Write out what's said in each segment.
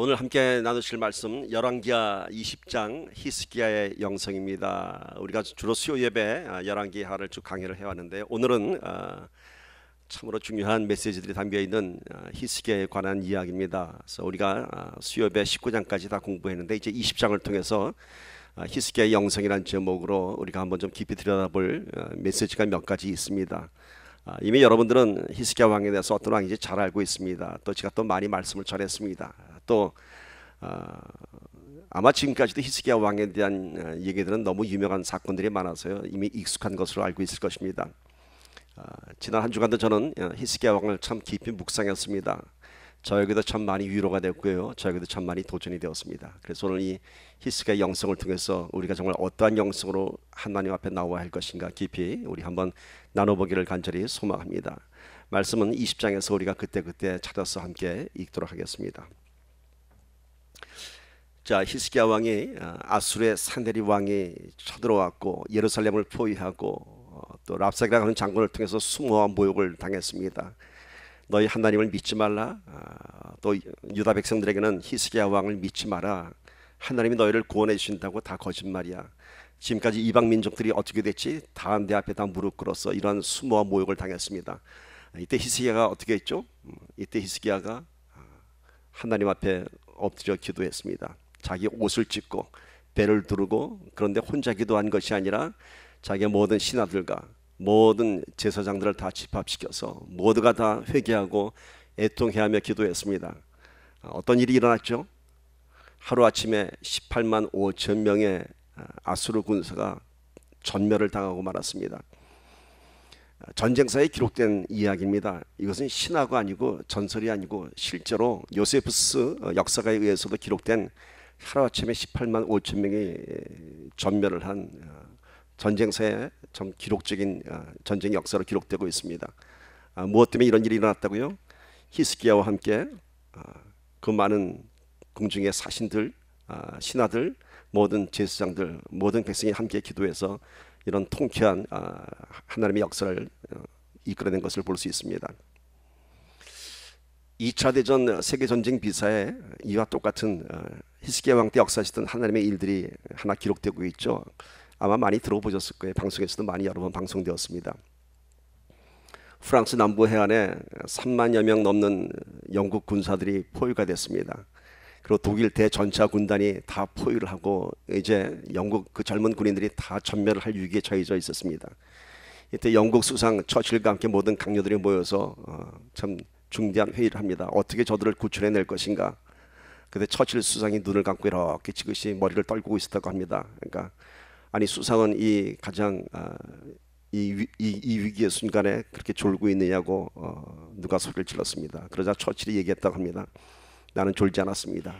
오늘 함께 나누실 말씀 열왕기하 20장 히스기야의 영성입니다. 우리가 주로 수요 예배 아, 열왕기하를 쭉 강의를 해왔는데 오늘은 아, 참으로 중요한 메시지들이 담겨 있는 아, 히스기야에 관한 이야기입니다. 그래서 우리가 수요 예배 19장까지 다 공부했는데 이제 20장을 통해서 히스기야의 영성이라 제목으로 우리가 한번 좀 깊이 들여다볼 메시지가 몇 가지 있습니다. 이미 여러분들은 히스기야 왕에 대해서 어떤 왕인지 잘 알고 있습니다. 또 제가 또 많이 말씀을 전했습니다. 또 어, 아마 지금까지도 히스기야 왕에 대한 어, 얘기들은 너무 유명한 사건들이 많아서요 이미 익숙한 것으로 알고 있을 것입니다. 어, 지난 한 주간도 저는 어, 히스기야 왕을 참 깊이 묵상했습니다. 저에게도 참 많이 위로가 됐고요. 저에게도 참 많이 도전이 되었습니다. 그래서 오늘 이 히스가 영성을 통해서 우리가 정말 어떠한 영성으로 하나님 앞에 나와야 할 것인가 깊이 우리 한번 나눠보기를 간절히 소망합니다. 말씀은 20장에서 우리가 그때그때 찾아서 함께 읽도록 하겠습니다. 자 히스기야 왕이 어, 아수르의 산대리 왕이 쳐들어왔고 예루살렘을 포위하고 어, 또 랍사기라고 는 장군을 통해서 수모와 모욕을 당했습니다. 너희 하나님을 믿지 말라. 아, 또 유다 백성들에게는 히스기야 왕을 믿지 마라. 하나님이 너희를 구원해 주신다고 다 거짓말이야. 지금까지 이방 민족들이 어떻게 됐지? 다 내 앞에 다 무릎 꿇어서 이러한 수모와 모욕을 당했습니다. 이때 히스기야가 어떻게 했죠? 음, 이때 히스기야가 아, 하나님 앞에 엎드려 기도했습니다. 자기 옷을 찢고 배를 두르고 그런데 혼자 기도한 것이 아니라 자기의 모든 신하들과 모든 제사장들을 다 집합시켜서 모두가 다 회개하고 애통해하며 기도했습니다. 아, 어떤 일이 일어났죠? 하루아침에 18만 5천 명의 아, 아수르 군사가 전멸을 당하고 말았습니다. 아, 전쟁사에 기록된 이야기입니다. 이것은 신화가 아니고 전설이 아니고 실제로 요세프스 어, 역사가에 의해서도 기록된 하루아침에 18만 5천 명이 전멸을 한 어, 전쟁서에 좀 기록적인 어, 전쟁 역사로 기록되고 있습니다. 아, 무엇 때문에 이런 일이 일어났다고요? 히스기야와 함께 어, 그 많은 궁중의 사신들, 아, 신하들, 모든 제사장들, 모든 백성이 함께 기도해서 이런 통쾌한 아, 하나님의 역사를 이끌어낸 것을 볼 수 있습니다. 2차 대전 세계 전쟁 비사에 이와 똑같은 히스기야 왕때 역사하시던 하나님의 일들이 하나 기록되고 있죠. 아마 많이 들어보셨을 거예요. 방송에서도 많이 여러 번 방송되었습니다. 프랑스 남부 해안에 3만여 명 넘는 영국 군사들이 포위가 됐습니다. 그리고 독일 대전차 군단이 다 포위를 하고 이제 영국 그 젊은 군인들이 다 전멸을 할 위기에 처해져 있었습니다. 이때 영국 수상 처칠과 함께 모든 강료들이 모여서 어, 참 중대한 회의를 합니다. 어떻게 저들을 구출해낼 것인가? 근데 처칠 수상이 눈을 감고 이렇게 지그시 머리를 떨구고 있었다고 합니다. 그러니까 아니 수상은 이 가장 어, 이, 이, 이, 위기의 순간에 그렇게 졸고 있느냐고 어, 누가 소리를 질렀습니다. 그러자 처칠이 얘기했다고 합니다. 나는 졸지 않았습니다.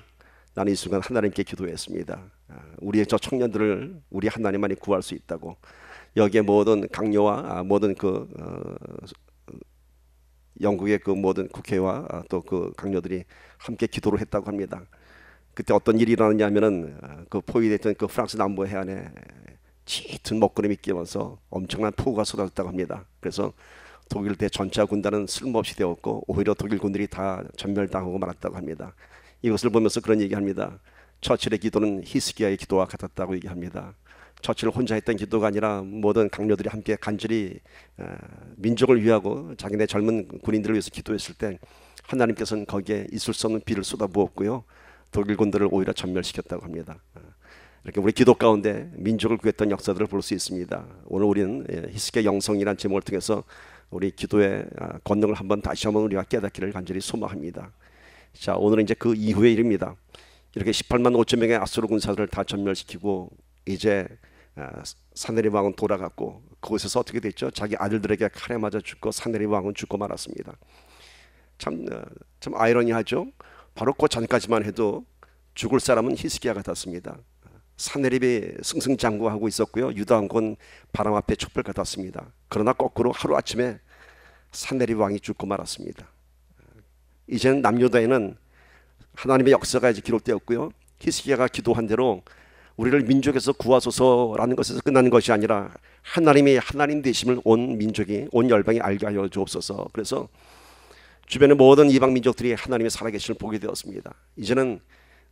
나는 이 순간 하나님께 기도했습니다. 아, 우리의 저 청년들을 우리 하나님만이 구할 수 있다고 여기에 모든 강요와 아, 모든 그 어, 영국의 그 모든 국회와 아, 또그 강료들이 함께 기도를 했다고 합니다. 그때 어떤 일이 일어났냐 하면은 아, 그 포위됐던 그 프랑스 남부 해안에 짙은 먹구름이 끼면서 엄청난 폭우가 쏟아졌다고 합니다. 그래서 독일 대 전차 군단은 쓸모없이 되었고 오히려 독일 군들이 다 전멸당하고 말았다고 합니다. 이것을 보면서 그런 얘기합니다. 처칠의 기도는 히스기야의 기도와 같았다고 얘기합니다. 처치를 혼자 했던 기도가 아니라 모든 강료들이 함께 간절히 어, 민족을 위하고 자기네 젊은 군인들을 위해서 기도했을 때 하나님께서는 거기에 있을 수 없는 비를 쏟아부었고요. 독일군들을 오히려 전멸시켰다고 합니다. 어, 이렇게 우리 기도 가운데 민족을 구했던 역사들을 볼 수 있습니다. 오늘 우리는 예, 히스케 영성이라는 제목을 통해서 우리 기도의 아, 권능을 한번 다시 한번 우리가 깨닫기를 간절히 소망합니다. 자, 오늘은 이제 그 이후의 일입니다. 이렇게 18만 5천 명의 아수르 군사들을 다 전멸시키고 이제 아, 사내리 왕은 돌아갔고 그곳에서 어떻게 됐죠? 자기 아들들에게 칼에 맞아 죽고 사내리 왕은 죽고 말았습니다. 참, 어, 참 아이러니하죠. 바로 그 전까지만 해도 죽을 사람은 히스기야 같았습니다. 사내립이 승승장구하고 있었고요. 유다왕건 바람 앞에 촛불 같았습니다. 그러나 거꾸로 하루아침에 사내립 왕이 죽고 말았습니다. 이제는 남유다에는 하나님의 역사가 이제 기록되었고요. 히스기야가 기도한 대로 우리를 민족에서 구하소서라는 것에서 끝나는 것이 아니라 하나님이 하나님 되심을 온 민족이 온 열방이 알게 하여 주옵소서. 그래서 주변의 모든 이방 민족들이 하나님의 살아계심을 보게 되었습니다. 이제는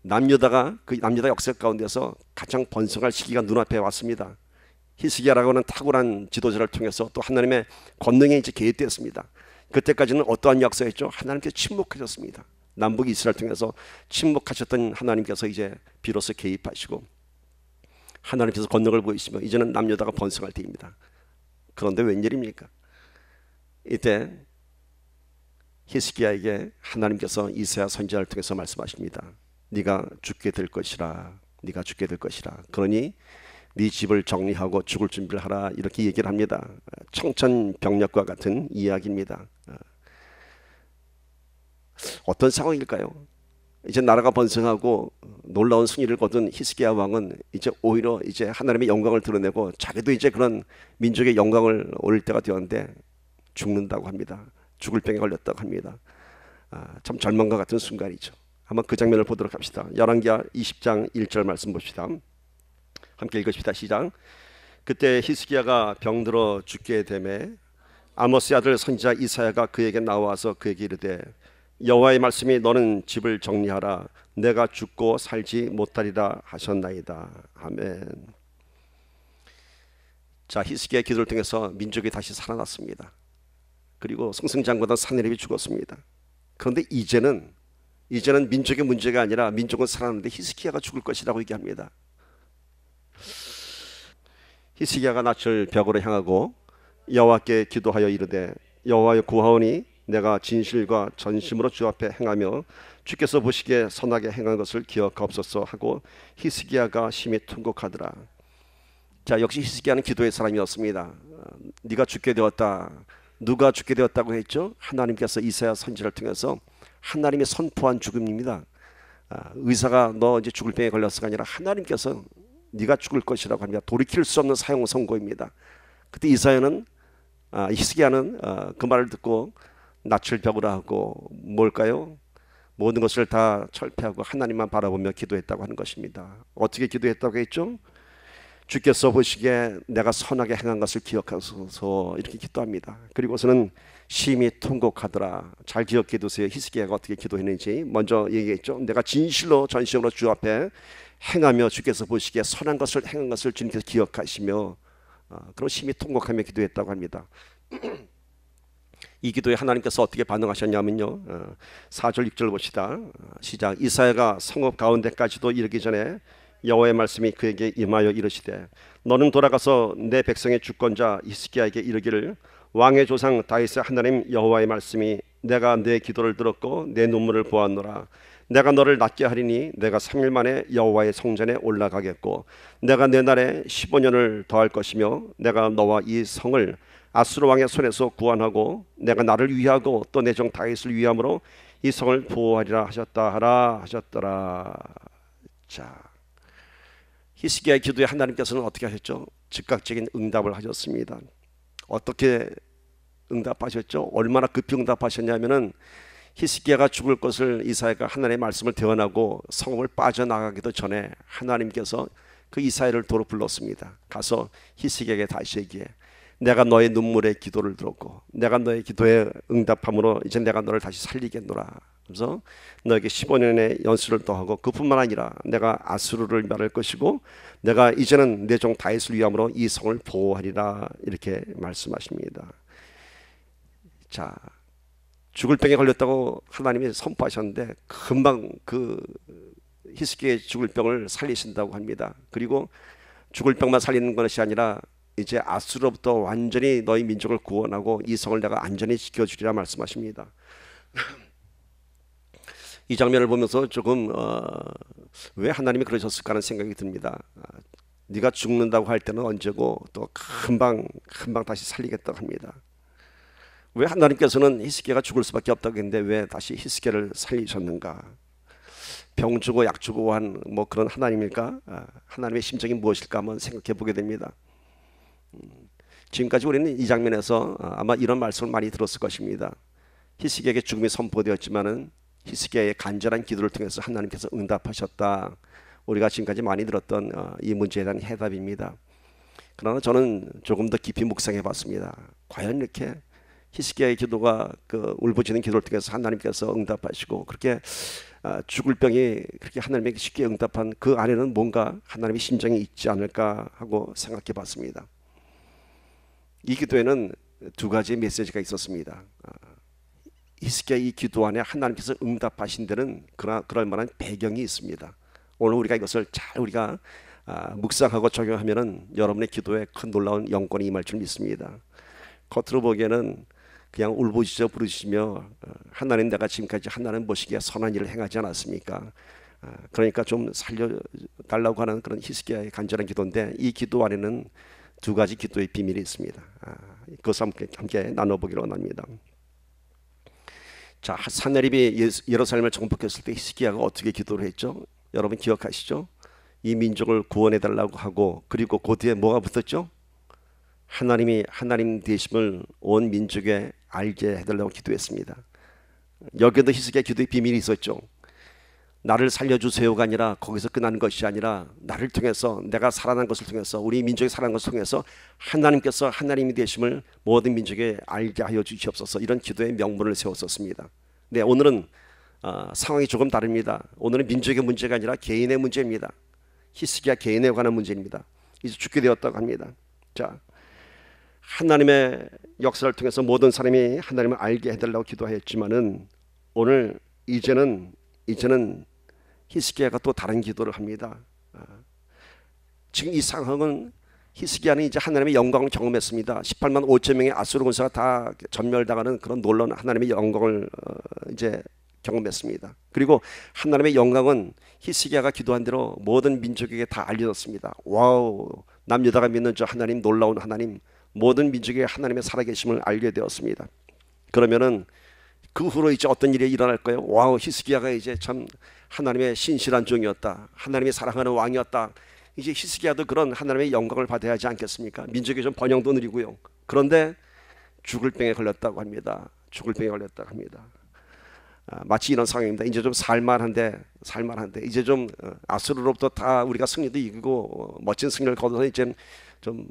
남유다가 그 남유다 역사 가운데서 가장 번성할 시기가 눈앞에 왔습니다. 히스기야라고 하는 탁월한 지도자를 통해서 또 하나님의 권능이 이제 개입되었습니다. 그때까지는 어떠한 역사였죠? 하나님께 침묵하셨습니다. 남북 이스라엘 통해서 침묵하셨던 하나님께서 이제 비로소 개입하시고 하나님께서 권능을 보이시며 이제는 남녀다가 번성할 때입니다. 그런데 웬일입니까? 이때 히스기야에게 하나님께서 이사야 선지자를 통해서 말씀하십니다. 네가 죽게 될 것이라. 네가 죽게 될 것이라. 그러니 네 집을 정리하고 죽을 준비를 하라 이렇게 얘기를 합니다. 청천벽력과 같은 이야기입니다. 어떤 상황일까요? 이제 나라가 번성하고 놀라운 승리를 거둔 히스기야 왕은 이제 오히려 이제 하나님의 영광을 드러내고 자기도 이제 그런 민족의 영광을 올릴 때가 되었는데 죽는다고 합니다. 죽을 병에 걸렸다고 합니다. 아, 참 절망과 같은 순간이죠. 한번 그 장면을 보도록 합시다. 열왕기하 20장 1절 말씀 봅시다. 함께 읽읍시다. 시작. 그때 히스기야가 병들어 죽게 되매 아모스 아들 선지자 이사야가 그에게 나와서 그에게 이르되 여호와의 말씀이 너는 집을 정리하라 내가 죽고 살지 못하리라 하셨나이다 아멘 자 히스기야 기도를 통해서 민족이 다시 살아났습니다 그리고 승승장구단 사내립이 죽었습니다 그런데 이제는 이제는 민족의 문제가 아니라 민족은 살았는데 히스키야가 죽을 것이라고 얘기합니다 히스키야가 낯을 벽으로 향하고 여호와께 기도하여 이르되 여호와여 구하오니 내가 진실과 전심으로 주 앞에 행하며 주께서 보시기에 선하게 행한 것을 기억하옵소서 하고 히스기야가 심히 통곡하더라. 자 역시 히스기야는 기도의 사람이었습니다. 어, 네가 죽게 되었다. 누가 죽게 되었다고 했죠? 하나님께서 이사야 선지를 통해서 하나님이 선포한 죽음입니다. 아, 의사가 너 이제 죽을 병에 걸렸어가 아니라 하나님께서 네가 죽을 것이라고 합니다. 돌이킬 수 없는 사형 선고입니다. 그때 이사야는 아, 히스기야는 어, 그 말을 듣고 낯출벽으로 하고 뭘까요? 모든 것을 다 철폐하고 하나님만 바라보며 기도했다고 하는 것입니다. 어떻게 기도했다고 했죠? 주께서 보시기에 내가 선하게 행한 것을 기억하소서 이렇게 기도합니다. 그리고서는 심히 통곡하더라. 잘 기억해 두세요. 히스기야가 어떻게 기도했는지 먼저 얘기했죠. 내가 진실로 전심으로 주 앞에 행하며 주께서 보시기에 선한 것을 행한 것을 주님께서 기억하시며 어, 그런 심히 통곡하며 기도했다고 합니다. 이 기도에 하나님께서 어떻게 반응하셨냐면요. 4절 어, 6절 봅시다. 시작. 이사야가 성읍 가운데까지도 이르기 전에 여호와의 말씀이 그에게 임하여 이르시되 너는 돌아가서 내 백성의 주권자 히스기야에게 이르기를 왕의 조상 다윗의 하나님 여호와의 말씀이 내가 내 기도를 들었고 내 눈물을 보았노라 내가 너를 낫게 하리니 내가 3일 만에 여호와의 성전에 올라가겠고 내가 내 날에 15년을 더할 것이며 내가 너와 이 성을 아수르 왕의 손에서 구원하고 내가 나를 위하고 또 내 종 다윗을 위함으로 이 성을 보호하리라 하셨다 하라 하셨더라. 자. 히스기야의 기도에 하나님께서는 어떻게 하셨죠? 즉각적인 응답을 하셨습니다. 어떻게 응답하셨죠? 얼마나 급히 응답하셨냐면은 히스기야가 죽을 것을 이사야가 하나님의 말씀을 대언하고 성읍을 빠져나가기도 전에 하나님께서 그 이사야를 도로 불렀습니다. 가서 히스기야에게 다시 얘기해. 내가 너의 눈물의 기도를 들었고 내가 너의 기도에 응답함으로 이제 내가 너를 다시 살리겠노라. 그래서 너에게 15년의 연수를 더하고 그뿐만 아니라 내가 아수르를 멸할 것이고 내가 이제는 내 종 다윗을 위함으로 이 성을 보호하리라 이렇게 말씀하십니다. 자, 죽을 병에 걸렸다고 하나님이 선포하셨는데 금방 그 히스기의 죽을 병을 살리신다고 합니다. 그리고 죽을 병만 살리는 것이 아니라 이제 아수로부터 완전히 너희 민족을 구원하고 이 성을 내가 안전히 지켜주리라 말씀하십니다. 이 장면을 보면서 조금 어, 왜 하나님이 그러셨을까 하는 생각이 듭니다. 아, 네가 죽는다고 할 때는 언제고 또 금방 금방 다시 살리겠다고 합니다. 왜 하나님께서는 히스기야가 죽을 수밖에 없다고 했는데 왜 다시 히스기야를 살리셨는가? 병 주고 약 주고 한 뭐 그런 하나님일까? 아, 하나님의 심정이 무엇일까 한번 생각해 보게 됩니다. 지금까지 우리는 이 장면에서 어, 아마 이런 말씀을 많이 들었을 것입니다. 히스기에게 죽음이 선포되었지만은 히스기야의 간절한 기도를 통해서 하나님께서 응답하셨다. 우리가 지금까지 많이 들었던 어, 이 문제에 대한 해답입니다. 그러나 저는 조금 더 깊이 묵상해 봤습니다. 과연 이렇게 히스기야의 기도가 그 울부짖는 기도를 통해서 하나님께서 응답하시고 그렇게 어, 죽을 병이 그렇게 하나님에게 쉽게 응답한 그 안에는 뭔가 하나님의 심정이 있지 않을까 하고 생각해 봤습니다. 이 기도에는 두가지 메시지가 있었습니다. 아, 히스기야 이 기도 안에 하나님께서 응답하신 데는 그러, 그럴 만한 배경이 있습니다. 오늘 우리가 이것을 잘 우리가 아, 묵상하고 적용하면은 여러분의 기도에 큰 놀라운 영권이 임할 줄 믿습니다. 겉으로 보기에는 그냥 울부짖어 부르시며 어, 하나님 내가 지금까지 하나님 보시기에 선한 일을 행하지 않았습니까? 아, 그러니까 좀 살려 달라고 하는 그런 히스기야의 간절한 기도인데 이 기도 안에는 두 가지 기도의 비밀이 있습니다. 아, 그것 함께, 함께 나눠보기로 원합니다. 자, 사내립이 예루살렘을 정복했을 때 히스기야가 어떻게 기도를 했죠? 여러분 기억하시죠? 이 민족을 구원해 달라고 하고 그리고 그 뒤에 뭐가 붙었죠? 하나님이 하나님 되심을 온 민족에 알게 해달라고 기도했습니다. 여기도 히스기야 기도의 비밀이 있었죠. 나를 살려주세요가 아니라 거기서 끝나는 것이 아니라 나를 통해서 내가 살아난 것을 통해서 우리 민족이 살아난 것을 통해서 하나님께서 하나님이 되심을 모든 민족에 알게 하여 주시옵소서 이런 기도의 명분을 세웠었습니다. 네 오늘은 어, 상황이 조금 다릅니다. 오늘은 민족의 문제가 아니라 개인의 문제입니다. 히스기야 개인에 관한 문제입니다. 이제 죽게 되었다고 합니다. 자 하나님의 역사를 통해서 모든 사람이 하나님을 알게 해달라고 기도하였지만은 오늘 이제는 이제는 히스기야가 또 다른 기도를 합니다. 아. 지금 이 상황은 히스기야는 이제 하나님의 영광을 경험했습니다. 18만 5천 명의 아수르 군사가 다 전멸당하는 그런 놀라운 하나님의 영광을 어, 이제 경험했습니다. 그리고 하나님의 영광은 히스기야가 기도한 대로 모든 민족에게 다 알려졌습니다. 와우, 남유다가 믿는 저 하나님 놀라운 하나님, 모든 민족에 하나님의 살아계심을 알게 되었습니다. 그러면은 그 후로 이제 어떤 일이 일어날까요? 와우, 히스기야가 이제 참 하나님의 신실한 종이었다. 하나님의 사랑하는 왕이었다. 이제 히스기야도 그런 하나님의 영광을 받아야 하지 않겠습니까? 민족이 좀 번영도 느리고요. 그런데 죽을 병에 걸렸다고 합니다. 죽을 병에 걸렸다고 합니다. 아, 마치 이런 상황입니다. 이제 좀 살만한데 살만한데 이제 좀 어, 아수르로부터 다 우리가 승리도 이기고 어, 멋진 승리를 거둬서 이제 좀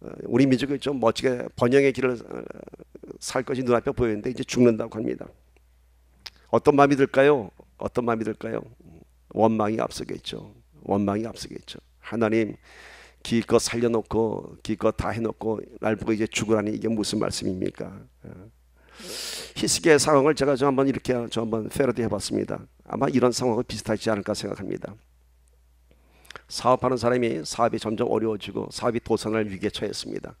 어, 우리 민족이 좀 멋지게 번영의 길을 살 것이 눈앞에 보이는데 이제 죽는다고 합니다. 어떤 마음이 들까요? 어떤 마음이 들까요? 원망이 앞서겠죠. 원망이 앞서겠죠. 하나님 기껏 살려놓고 기껏 다 해놓고 날 보고 이제 죽으라니 이게 무슨 말씀입니까? 히스기의 어. 상황을 제가 좀 한번 이렇게 저 한번 패러디 해봤습니다. 아마 이런 상황과 비슷하지 않을까 생각합니다. 사업하는 사람이 사업이 점점 어려워지고 사업이 도산할 위기에 처했습니다.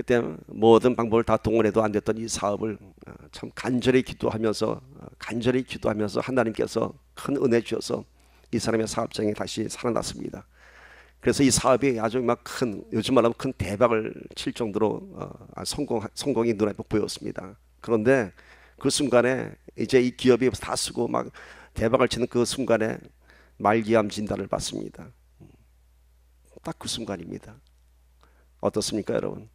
그때 모든 방법을 다 동원해도 안 됐던 이 사업을 어, 참 간절히 기도하면서 어, 간절히 기도하면서 하나님께서 큰 은혜 주셔서 이 사람의 사업장이 다시 살아났습니다. 그래서 이 사업이 아주 막 큰 요즘 말하면 큰 대박을 칠 정도로 어, 아, 성공 성공이 눈에 보였습니다. 그런데 그 순간에 이제 이 기업이 다 쓰고 막 대박을 치는 그 순간에 말기암 진단을 받습니다. 딱 그 순간입니다. 어떻습니까, 여러분?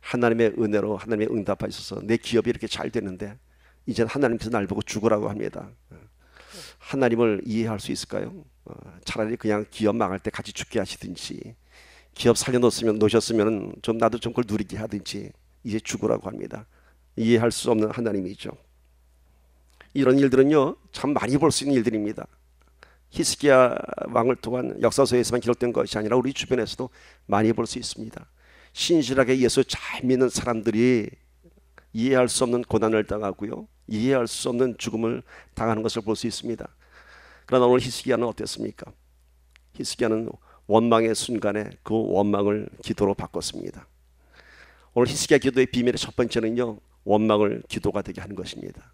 하나님의 은혜로 하나님의 응답하셔서 내 기업이 이렇게 잘 되는데 이제 는 하나님께서 날 보고 죽으라고 합니다. 하나님을 이해할 수 있을까요? 어, 차라리 그냥 기업 망할 때 같이 죽게 하시든지 기업 살려놓으면 놓으셨으면 좀 나도 좀 그걸 누리게 하든지 이제 죽으라고 합니다. 이해할 수 없는 하나님이죠. 이런 일들은요 참 많이 볼 수 있는 일들입니다. 히스기야 왕을 통한 역사서에서만 기록된 것이 아니라 우리 주변에서도 많이 볼 수 있습니다. 신실하게 예수 잘 믿는 사람들이 이해할 수 없는 고난을 당하고요. 이해할 수 없는 죽음을 당하는 것을 볼 수 있습니다. 그러나 오늘 히스기야는 어땠습니까? 히스기야는 원망의 순간에 그 원망을 기도로 바꿨습니다. 오늘 히스기야 기도의 비밀의 첫 번째는요. 원망을 기도가 되게 하는 것입니다.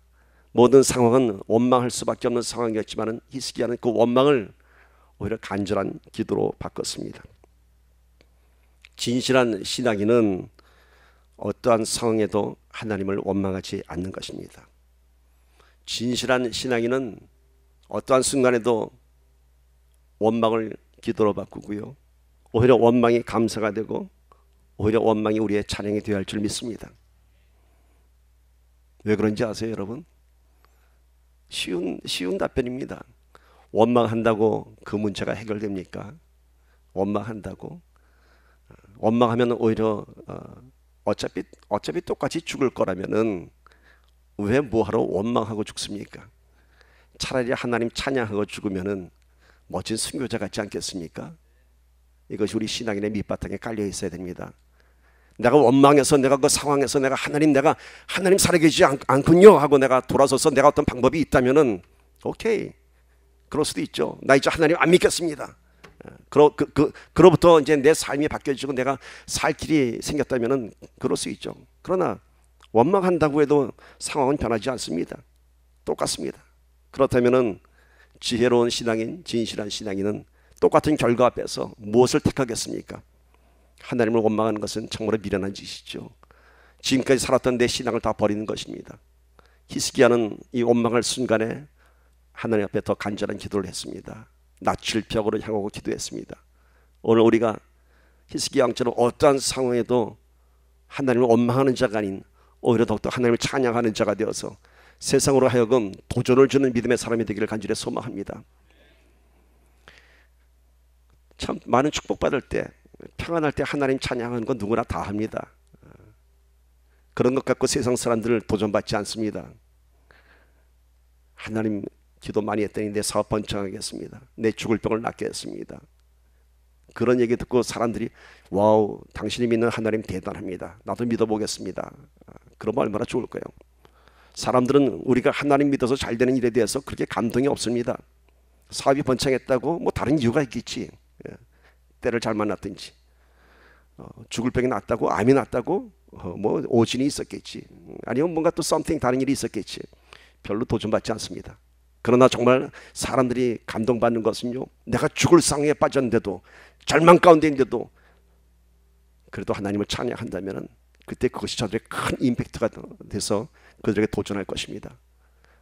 모든 상황은 원망할 수밖에 없는 상황이었지만 히스기야는 그 원망을 오히려 간절한 기도로 바꿨습니다. 진실한 신앙인은 어떠한 상황에도 하나님을 원망하지 않는 것입니다. 진실한 신앙인은 어떠한 순간에도 원망을 기도로 바꾸고요. 오히려 원망이 감사가 되고 오히려 원망이 우리의 찬양이 되어야 할 줄 믿습니다. 왜 그런지 아세요, 여러분? 쉬운 쉬운 답변입니다. 원망한다고 그 문제가 해결됩니까? 원망한다고 원망하면 오히려 어, 차피 어차피 똑같이 죽을 거라면은 왜 뭐하러 원망하고 죽습니까? 차라리 하나님 찬양하고 죽으면은 멋진 순교자 같지 않겠습니까? 이것이 우리 신앙인의 밑바탕에 깔려 있어야 됩니다. 내가 원망해서 내가 그 상황에서 내가 하나님 내가 하나님 살아계시지 않, 않군요 하고 내가 돌아서서 내가 어떤 방법이 있다면은 오케이 그럴 수도 있죠. 나 이제 하나님 안 믿겠습니다. 그러, 그, 그, 그로부터 이제 내 삶이 바뀌어지고 내가 살 길이 생겼다면 그럴 수 있죠. 그러나 원망한다고 해도 상황은 변하지 않습니다. 똑같습니다. 그렇다면 지혜로운 신앙인, 진실한 신앙인은 똑같은 결과 앞에서 무엇을 택하겠습니까? 하나님을 원망하는 것은 정말로 미련한 짓이죠. 지금까지 살았던 내 신앙을 다 버리는 것입니다. 히스기야는 이 원망할 순간에 하나님 앞에 더 간절한 기도를 했습니다. 낮출 벽으로 향하고 기도했습니다. 오늘 우리가 히스기양처럼 어떠한 상황에도 하나님을 원망하는 자가 아닌 오히려 더욱더 하나님을 찬양하는 자가 되어서 세상으로 하여금 도전을 주는 믿음의 사람이 되기를 간절히 소망합니다. 참 많은 축복받을 때 평안할 때 하나님 찬양하는 건 누구나 다 합니다. 그런 것 갖고 세상 사람들을 도전받지 않습니다. 하나님 기도 많이 했더니 내 사업 번창하겠습니다. 내 죽을 병을 낫게 했습니다. 그런 얘기 듣고 사람들이 와우 당신이 믿는 하나님 대단합니다. 나도 믿어보겠습니다. 그러면 얼마나 좋을까요? 사람들은 우리가 하나님 믿어서 잘 되는 일에 대해서 그렇게 감동이 없습니다. 사업이 번창했다고 뭐 다른 이유가 있겠지. 예. 때를 잘 만났든지 어, 죽을 병이 났다고 암이 났다고 어, 뭐 오진이 있었겠지. 아니면 뭔가 또 썸띵 다른 일이 있었겠지. 별로 도전받지 않습니다. 그러나 정말 사람들이 감동받는 것은요. 내가 죽을 상에 황 빠졌는데도 절망 가운데 있는데도 그래도 하나님을 찬양한다면 그때 그것이 저들의 큰 임팩트가 돼서 그들에게 도전할 것입니다.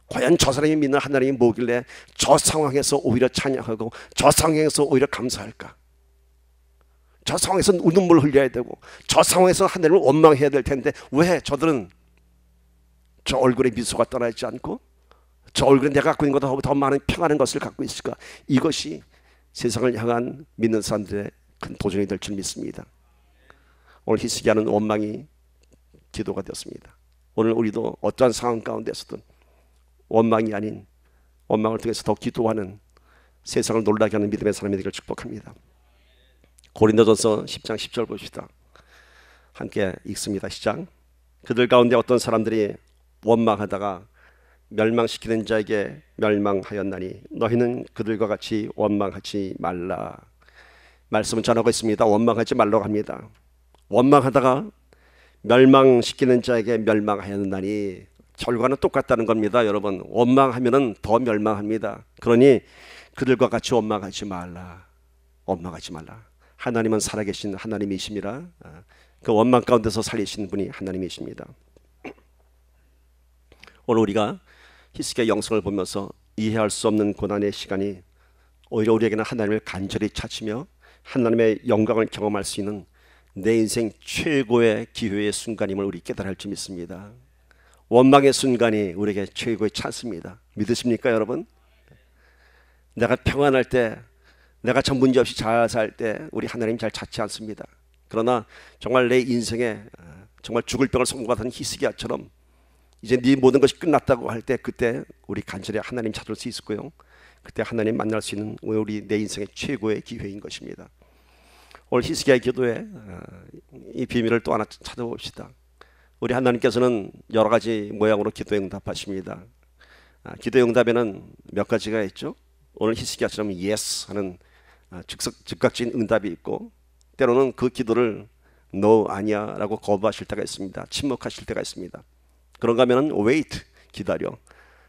과연 저 사람이 믿는 하나님이 뭐길래 저 상황에서 오히려 찬양하고 저 상황에서 오히려 감사할까? 저 상황에서 눈물 흘려야 되고 저 상황에서 하나님을 원망해야 될 텐데 왜 저들은 저 얼굴에 미소가 떠나지 않고 저 얼굴에 내가 갖고 있는 것보다 더 많은 평안한 것을 갖고 있을까? 이것이 세상을 향한 믿는 사람들의 큰 도전이 될 줄 믿습니다. 오늘 히스기야는 원망이 기도가 되었습니다. 오늘 우리도 어떠한 상황 가운데서든 원망이 아닌 원망을 통해서 더 기도하는 세상을 놀라게 하는 믿음의 사람이 되기를 축복합니다. 고린도전서 10장 10절 봅시다. 함께 읽습니다. 시작. 그들 가운데 어떤 사람들이 원망하다가 멸망시키는 자에게 멸망하였나니 너희는 그들과 같이 원망하지 말라. 말씀을 전하고 있습니다. 원망하지 말라고 합니다. 원망하다가 멸망시키는 자에게 멸망하였나니 결과는 똑같다는 겁니다. 여러분 원망하면더 멸망합니다. 그러니 그들과 같이 원망하지 말라. 원망하지 말라. 하나님은 살아계신 하나님이십니다. 그 원망 가운데서 살리신 분이 하나님이십니다. 오늘 우리가 히스기야 영성을 보면서 이해할 수 없는 고난의 시간이 오히려 우리에게는 하나님을 간절히 찾으며 하나님의 영광을 경험할 수 있는 내 인생 최고의 기회의 순간임을 우리 깨달을 줄 믿습니다. 원망의 순간이 우리에게 최고의 찬스입니다. 믿으십니까, 여러분? 내가 평안할 때, 내가 참 문제 없이 잘 살 때, 우리 하나님 잘 찾지 않습니다. 그러나 정말 내 인생에 아, 정말 죽을 병을 선고받은 히스기야처럼 이제 네 모든 것이 끝났다고 할 때 그때 우리 간절히 하나님 찾을 수 있을 거요. 그때 하나님 만날 수 있는 우리 내 인생의 최고의 기회인 것입니다. 오늘 히스기야 기도에 어, 이 비밀을 또 하나 찾아봅시다. 우리 하나님께서는 여러 가지 모양으로 기도에 응답하십니다. 아, 기도 응답에는 몇 가지가 있죠. 오늘 히스기야처럼 y e 하는 아, 즉석 즉각적인 응답이 있고 때로는 그 기도를 no 아니야라고 거부하실 때가 있습니다. 침묵하실 때가 있습니다. 그런가 하면은 wait 기다려.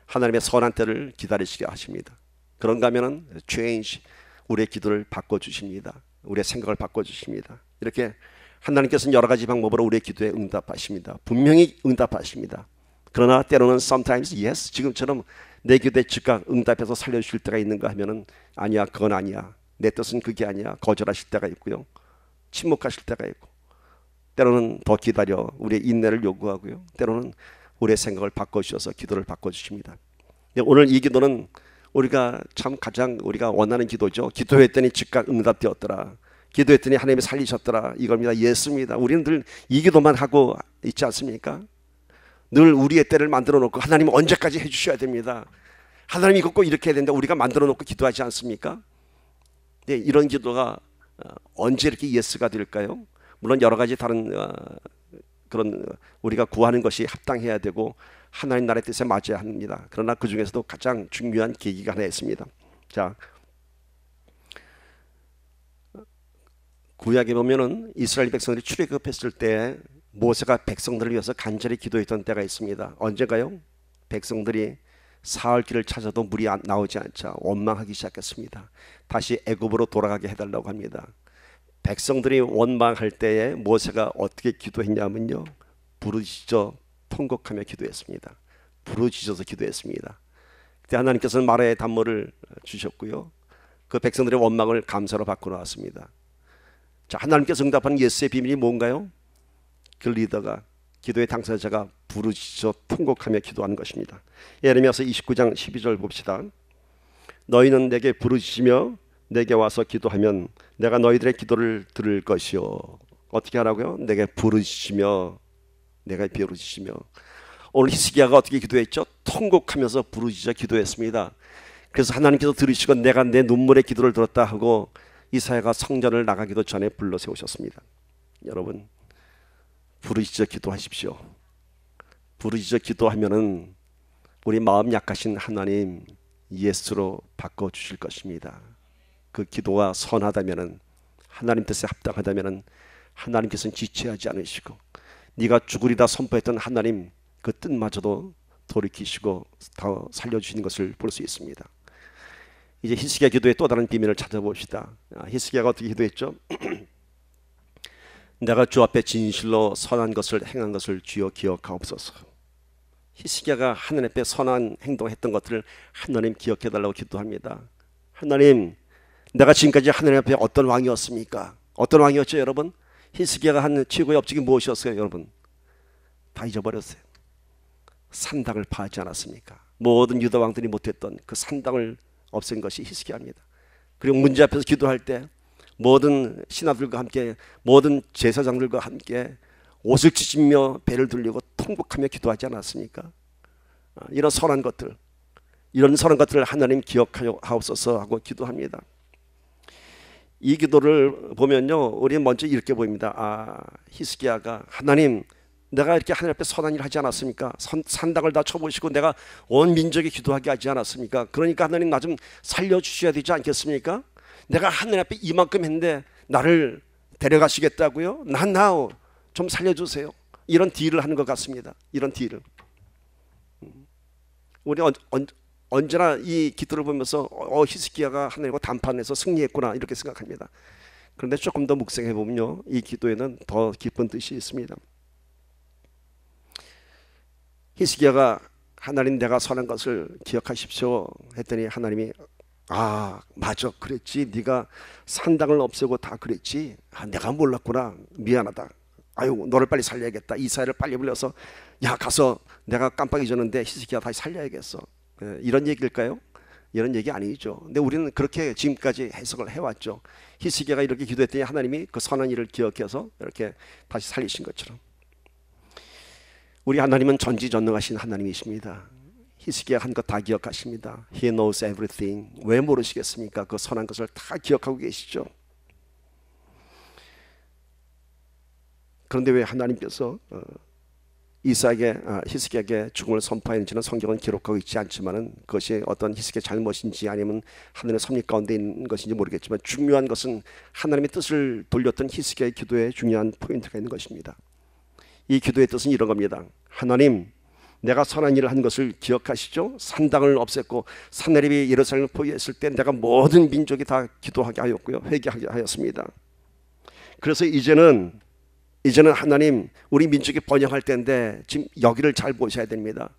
하나님의 선한 때를 기다리시게 하십니다. 그런가 하면은 change 우리의 기도를 바꿔 주십니다. 우리의 생각을 바꿔 주십니다. 이렇게 하나님께서는 여러 가지 방법으로 우리의 기도에 응답하십니다. 분명히 응답하십니다. 그러나 때로는 sometimes yes 지금처럼 내 기도에 즉각 응답해서 살려 주실 때가 있는가 하면은 아니야 그건 아니야. 내 뜻은 그게 아니야. 거절하실 때가 있고요. 침묵하실 때가 있고 때로는 더 기다려 우리의 인내를 요구하고요. 때로는 우리의 생각을 바꿔주셔서 기도를 바꿔주십니다. 네, 오늘 이 기도는 우리가 참 가장 우리가 원하는 기도죠. 기도했더니 즉각 응답되었더라. 기도했더니 하나님이 살리셨더라. 이겁니다. 예수입니다. 우리는 늘 이 기도만 하고 있지 않습니까? 늘 우리의 때를 만들어 놓고 하나님 언제까지 해주셔야 됩니다. 하나님 이것 꼭 이렇게 해야 된다. 우리가 만들어 놓고 기도하지 않습니까? 네, 이런 기도가 어, 언제 이렇게 예수가 될까요? 물론 여러 가지 다른 어, 그런 우리가 구하는 것이 합당해야 되고 하나님 나라의 뜻에 맞아야 합니다. 그러나 그 중에서도 가장 중요한 계기가 하나 있습니다. 자, 구약에 보면은 이스라엘 백성들이 출애굽했을 때 모세가 백성들을 위해서 간절히 기도했던 때가 있습니다. 언제가요? 백성들이 사흘 길을 찾아도 물이 나오지 않자 원망하기 시작했습니다. 다시 애굽으로 돌아가게 해달라고 합니다. 백성들이 원망할 때에 모세가 어떻게 기도했냐면요. 부르짖어 통곡하며 기도했습니다. 부르짖어서 기도했습니다. 그때 하나님께서는 마라의 단물을 주셨고요. 그 백성들의 원망을 감사로 바꿔 놓았습니다. 자, 하나님께서 응답하는 예수의 비밀이 뭔가요? 그 리더가 기도의 당사자가 부르짖어 통곡하며 기도한 것입니다. 예레미야서 29장 12절 봅시다. 너희는 내게 부르짖으며 내게 와서 기도하면 내가 너희들의 기도를 들을 것이요. 어떻게 하라고요? 내게 부르시며 내가 부르시며 오늘 히스기야가 어떻게 기도했죠? 통곡하면서 부르짖어 기도했습니다. 그래서 하나님께서 들으시고 내가 내 눈물의 기도를 들었다 하고 이사야가 성전을 나가기도 전에 불러 세우셨습니다. 여러분 부르짖어 기도하십시오. 부르짖어 기도하면은 우리 마음 약하신 하나님 예수로 바꿔 주실 것입니다. 그 기도가 선하다면 하나님 뜻에 합당하다면 하나님께서는 지체하지 않으시고 네가 죽으리다 선포했던 하나님 그 뜻마저도 돌이키시고 다 살려주시는 것을 볼 수 있습니다. 이제 히스기야 기도의 또 다른 비밀을 찾아봅시다. 아, 히스기야가 어떻게 기도했죠? 내가 주 앞에 진실로 선한 것을 행한 것을 주여 기억하옵소서. 히스기야가 하나님 앞에 선한 행동했던 것들을 하나님 기억해 달라고 기도합니다. 하나님 내가 지금까지 하늘 앞에 어떤 왕이었습니까? 어떤 왕이었죠, 여러분? 히스기야가 한 최고의 업적이 무엇이었어요, 여러분? 다 잊어버렸어요. 산당을 파지 않았습니까? 모든 유다 왕들이 못했던 그 산당을 없앤 것이 히스기야입니다. 그리고 문제 앞에서 기도할 때 모든 신하들과 함께 모든 제사장들과 함께 옷을 찢으며 배를 돌리고 통곡하며 기도하지 않았습니까? 아, 이런 선한 것들, 이런 선한 것들을 하나님 기억 하옵소서 하고 기도합니다. 이 기도를 보면요, 우리는 먼저 이렇게 보입니다. 아, 히스기야가 하나님, 내가 이렇게 하늘 앞에 선한 일 하지 않았습니까? 선, 산당을 다 쳐보시고 내가 온 민족이 기도하게 하지 않았습니까? 그러니까 하나님 나 좀 살려주셔야 되지 않겠습니까? 내가 하늘 앞에 이만큼 했는데 나를 데려가시겠다고요? 난 나오 좀 살려주세요. 이런 딜을 하는 것 같습니다. 이런 딜을. 음. 우리 언, 언, 언제나 이 기도를 보면서 어히스키야가 하나님과 담판에서 승리했구나 이렇게 생각합니다. 그런데 조금 더 묵상해 보면요, 이 기도에는 더 깊은 뜻이 있습니다. 히스기야가 하나님 내가 선한 것을 기억하십시오 했더니 하나님이 아 맞아 그랬지 네가 산당을 없애고 다 그랬지 아, 내가 몰랐구나 미안하다 아유 너를 빨리 살려야겠다 이사야를 빨리 불려서 야 가서 내가 깜빡 잊었는데 히스기야 다시 살려야겠어 예, 이런 얘기일까요? 이런 얘기 아니죠. 근데 우리는 그렇게 지금까지 해석을 해왔죠. 히스기야가 이렇게 기도했더니 하나님이 그 선한 일을 기억해서 이렇게 다시 살리신 것처럼. 우리 하나님은 전지전능하신 하나님이십니다. 히스기야 한 것 다 기억하십니다. He knows everything. 왜 모르시겠습니까? 그 선한 것을 다 기억하고 계시죠. 그런데 왜 하나님께서 어, 이삭의 어, 히스기에게 죽음을 선포했는지는 성경은 기록하고 있지 않지만은 그것이 어떤 히스기의 잘못인지 아니면 하늘의 섭리 가운데 있는 것인지 모르겠지만 중요한 것은 하나님의 뜻을 돌렸던 히스기의 기도에 중요한 포인트가 있는 것입니다. 이 기도의 뜻은 이런 겁니다. 하나님, 내가 선한 일을 한 것을 기억하시죠? 산당을 없앴고 산내립이 예루살렘을 포위했을 때 내가 모든 민족이 다 기도하게 하였고요, 회개하게 하였습니다. 그래서 이제는 이제는 하나님 우리 민족이 번영할 때인데 지금 여기를 잘 보셔야 됩니다.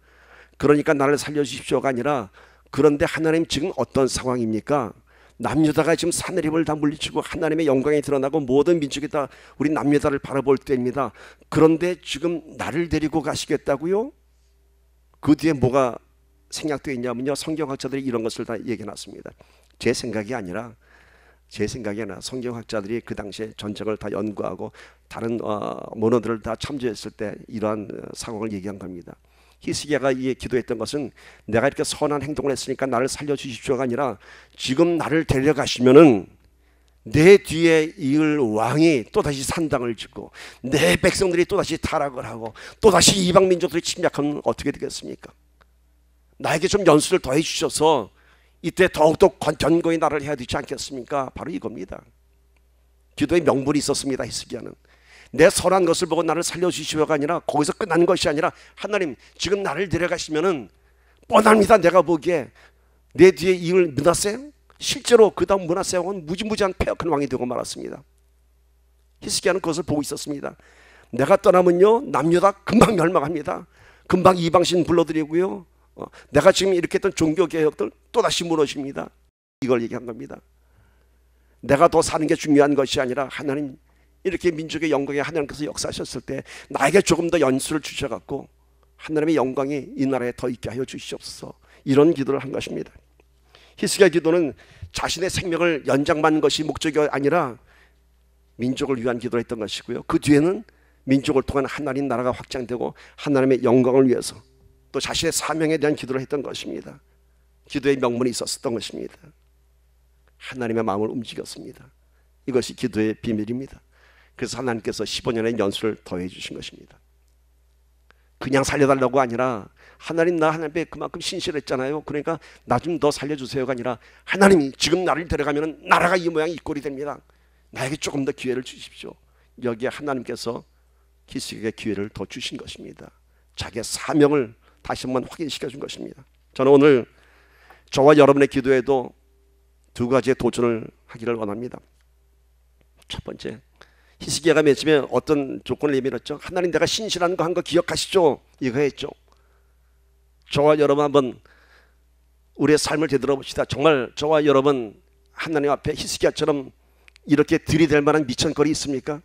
그러니까 나를 살려주십시오가 아니라 그런데 하나님 지금 어떤 상황입니까? 남유다가 지금 사내립을 다 물리치고 하나님의 영광이 드러나고 모든 민족이 다 우리 남유다를 바라볼 때입니다. 그런데 지금 나를 데리고 가시겠다고요? 그 뒤에 뭐가 생략되어 있냐면요. 성경학자들이 이런 것을 다 얘기해 놨습니다. 제 생각이 아니라 제 생각에는 성경학자들이 그 당시에 전쟁을 다 연구하고 다른 어, 모노들을 다 참조했을 때 이러한 어, 상황을 얘기한 겁니다. 히스기야가 이에 기도했던 것은 내가 이렇게 선한 행동을 했으니까 나를 살려 주십시오가 아니라 지금 나를 데려가시면은 내 뒤에 이을 왕이 또다시 산당을 짓고 내 백성들이 또다시 타락을 하고 또다시 이방 민족들이 침략하면 어떻게 되겠습니까? 나에게 좀 연수를 더해 주셔서 이때 더욱더 견고히 나를 해야 되지 않겠습니까? 바로 이겁니다. 기도의 명분이 있었습니다. 히스기야는 내 선한 것을 보고 나를 살려주시오가 아니라 거기서 끝난 것이 아니라 하나님 지금 나를 데려가시면은 뻔합니다. 내가 보기에 내 뒤에 이을 문하세요. 실제로 그 다음 문하세 왕은 무지무지한 폐역한 왕이 되고 말았습니다. 히스기야는 그것을 보고 있었습니다. 내가 떠나면요 남녀 다 금방 멸망합니다. 금방 이방신 불러들이고요. 어, 내가 지금 이렇게 했던 종교 개혁들 또 다시 무너집니다. 이걸 얘기한 겁니다. 내가 더 사는 게 중요한 것이 아니라 하나님 이렇게 민족의 영광에 하나님께서 역사하셨을 때 나에게 조금 더 연수를 주셔갖고 하나님의 영광이 이 나라에 더 있게 하여 주시옵소서 이런 기도를 한 것입니다. 히스기야 기도는 자신의 생명을 연장받는 것이 목적이 아니라 민족을 위한 기도를 했던 것이고요. 그 뒤에는 민족을 통한 하나님 나라가 확장되고 하나님의 영광을 위해서 또 자신의 사명에 대한 기도를 했던 것입니다. 기도의 명분이 있었던 것입니다. 하나님의 마음을 움직였습니다. 이것이 기도의 비밀입니다. 그래서 하나님께서 15년의 연수를 더해 주신 것입니다. 그냥 살려달라고 아니라 하나님 나 하나님께 그만큼 신실했잖아요. 그러니까 나 좀 더 살려주세요가 아니라 하나님이 지금 나를 데려가면 나라가 이 모양 이 꼴이 됩니다. 나에게 조금 더 기회를 주십시오. 여기에 하나님께서 기스에게 기회를 더 주신 것입니다. 자기의 사명을 다시 한번 확인시켜 준 것입니다. 저는 오늘 저와 여러분의 기도에도 두 가지의 도전을 하기를 원합니다. 첫 번째, 히스기야가 맺으면 어떤 조건을 예밀었죠? 하나님 내가 신실한 거 한 거 기억하시죠? 이거 했죠. 저와 여러분 한번 우리의 삶을 되돌아봅시다. 정말 저와 여러분 하나님 앞에 히스기야처럼 이렇게 들이댈 만한 미천거리 있습니까?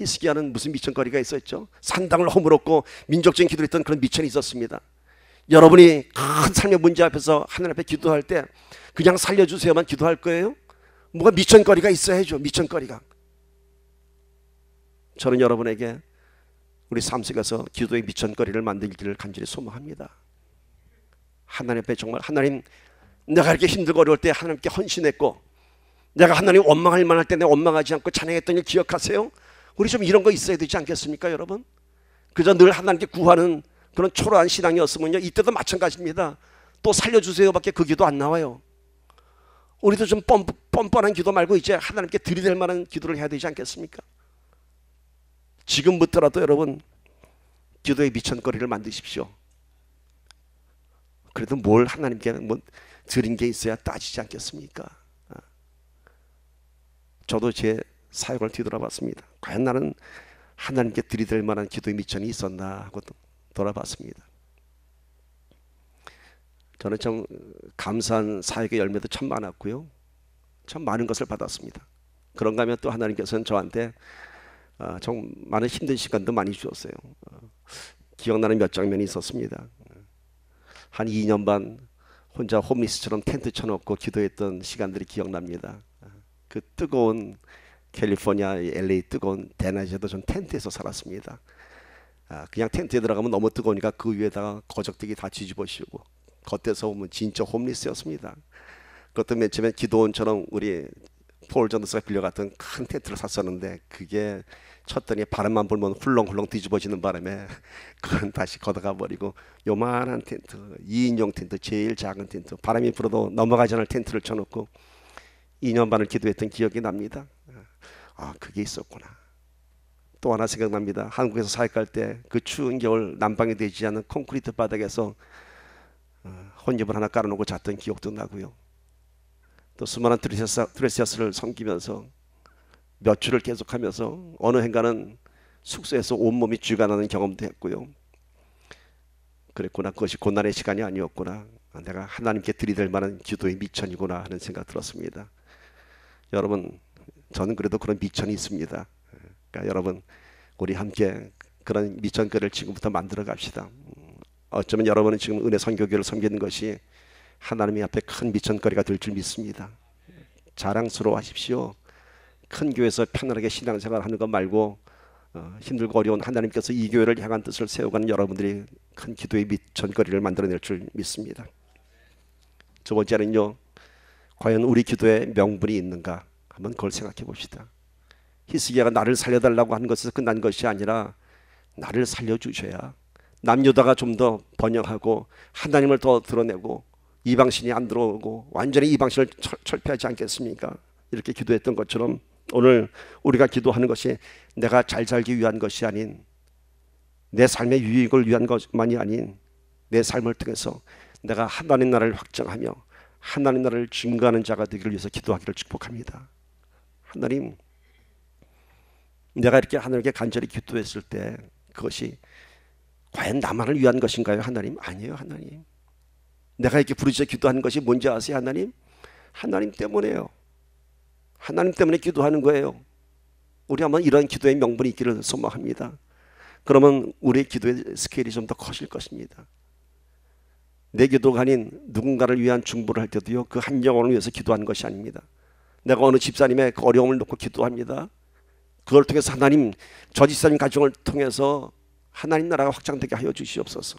히스기야는 무슨 미천거리가 있었죠? 산당을 허물었고 민족적인 기도를 했던 그런 미천이 있었습니다. 여러분이 큰 삶의 문제 앞에서 하늘 앞에 기도할 때 그냥 살려주세요만 기도할 거예요? 뭐가 미천거리가 있어야죠. 미천거리가. 저는 여러분에게 우리 삶 속에서 기도의 미천거리를 만들기를 간절히 소망합니다. 하나님 앞에 정말 하나님 내가 이렇게 힘들고 어려울 때 하나님께 헌신했고 내가 하나님 원망할 만할 때 내가 원망하지 않고 찬양했던 일 기억하세요? 우리 좀 이런 거 있어야 되지 않겠습니까, 여러분? 그저 늘 하나님께 구하는 그런 초라한 신앙이었으면요. 이때도 마찬가지입니다. 또 살려주세요밖에 그 기도 안 나와요. 우리도 좀 뻔, 뻔한 기도 말고 이제 하나님께 들이댈 만한 기도를 해야 되지 않겠습니까? 지금부터라도 여러분 기도의 미천거리를 만드십시오. 그래도 뭘 하나님께 뭐 드린 게 있어야 따지지 않겠습니까? 아. 저도 제 사역을 뒤돌아봤습니다. 과연 나는 하나님께 드리될 만한 기도의 미천이 있었나 하고 돌아봤습니다. 저는 참 감사한 사역의 열매도 참 많았고요. 참 많은 것을 받았습니다. 그런가 하면 또 하나님께서는 저한테 좀 아, 많은 힘든 시간도 많이 주었어요. 아, 기억나는 몇 장면이 있었습니다. 한 2년 반 혼자 홈리스처럼 텐트 쳐놓고 기도했던 시간들이 기억납니다. 아, 그 뜨거운 캘리포니아 LA 뜨거운 대낮에도 전 텐트에서 살았습니다. 아, 그냥 텐트에 들어가면 너무 뜨거우니까 그 위에다가 거적대기 다 뒤집어 씌우고 겉에서 보면 진짜 홈리스였습니다. 그것도 맨 처음에 기도원처럼 우리 폴 존스가 빌려갔던 큰 텐트를 샀었는데 그게 쳤더니 바람만 불면 훌렁훌렁 뒤집어지는 바람에 그건 다시 걷어가 버리고 요만한 텐트 2인용 텐트 제일 작은 텐트 바람이 불어도 넘어가지 않을 텐트를 쳐놓고 2년 반을 기도했던 기억이 납니다. 아 그게 있었구나. 또 하나 생각납니다. 한국에서 사역할 때그 추운 겨울 난방이 되지 않은 콘크리트 바닥에서 어, 혼잎을 하나 깔아놓고 잤던 기억도 나고요. 또 수많은 드레시아스를 섬기면서 몇 주를 계속하면서 어느 행가는 숙소에서 온몸이 쥐가 나는 경험도 했고요. 그랬구나. 그것이 고난의 시간이 아니었구나. 아, 내가 하나님께 드리될 만한 기도의 미천이구나 하는 생각 들었습니다. 여러분 저는 그래도 그런 미천이 있습니다. 그러니까 여러분 우리 함께 그런 미천글을 지금부터 만들어 갑시다. 음, 어쩌면 여러분은 지금 은혜 선교교를 섬기는 것이 하나님의 앞에 큰 미천거리가 될 줄 믿습니다. 자랑스러워하십시오. 큰 교회에서 편안하게 신앙생활 하는 것 말고 어, 힘들고 어려운 하나님께서 이 교회를 향한 뜻을 세우가는 여러분들이 큰 기도의 미천거리를 만들어낼 줄 믿습니다. 두 번째는요. 과연 우리 기도에 명분이 있는가? 한번 그걸 생각해 봅시다. 히스기야가 나를 살려달라고 한 것에서 끝난 것이 아니라 나를 살려주셔야 남유다가 좀 더 번영하고 하나님을 더 드러내고 이방신이 안 들어오고 완전히 이방신을 철, 폐하지 않겠습니까? 이렇게 기도했던 것처럼 오늘 우리가 기도하는 것이 내가 잘 살기 위한 것이 아닌 내 삶의 유익을 위한 것만이 아닌 내 삶을 통해서 내가 하나님 나라를 확정하며 하나님 나라를 증거하는 자가 되기를 위해서 기도하기를 축복합니다. 하나님, 내가 이렇게 하늘에께 간절히 기도했을 때 그것이 과연 나만을 위한 것인가요? 하나님, 아니에요, 하나님. 내가 이렇게 부르짖어 기도하는 것이 뭔지 아세요, 하나님? 하나님 때문에요. 하나님 때문에 기도하는 거예요. 우리 아마 이런 기도의 명분이 있기를 소망합니다. 그러면 우리의 기도의 스케일이 좀 더 커질 것입니다. 내 기도가 아닌 누군가를 위한 중보를 할 때도요, 그 한 영혼을 위해서 기도하는 것이 아닙니다. 내가 어느 집사님의 그 어려움을 놓고 기도합니다. 그걸 통해서 하나님 저 집사님 가정을 통해서 하나님 나라가 확장되게 하여 주시옵소서.